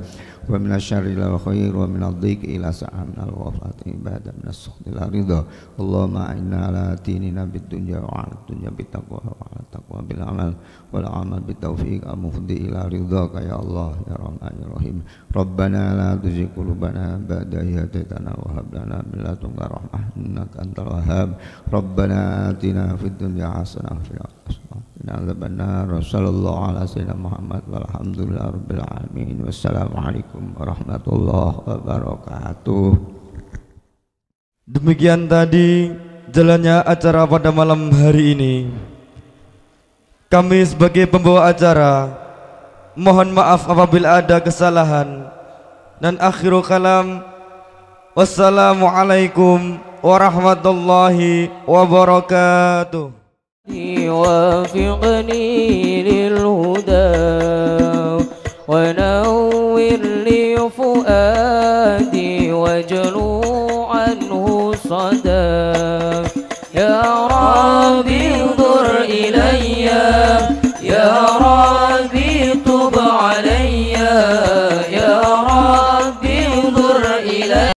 ومن الشر إلى الخير ومن الضيق إلى سعة من الغفلة عبادة من السخط إلى الرضا اللهم أعنا على ديننا بالدنيا وعلى الدنيا dunya bitaqwa wa ala taqwa bil amal wal amal bitaufiq al mufdi ila ridhaka ya Allah ya Rahman ya Rahim Rabbana la tuzigh qulubana ba'da idh hadaytana wa hab lana min ladunka rahmah innaka antal wahhab Rabbana atina fid dunya hasanah wa fil akhirati hasanah wa sallallahu ala sayyidina Muhammad walhamdulillahi rabbil alamin wassalamualaikum warahmatullahi wabarakatuh Demikian tadi jalannya acara pada malam hari ini kami sebagai pembawa acara mohon maaf apabila ada kesalahan dan akhiru kalam wassalamualaikum warahmatullahi wabarakatuh وافقني للهدى ونور لي فؤادي واجلو عنه يا رب انظر إلي يا رب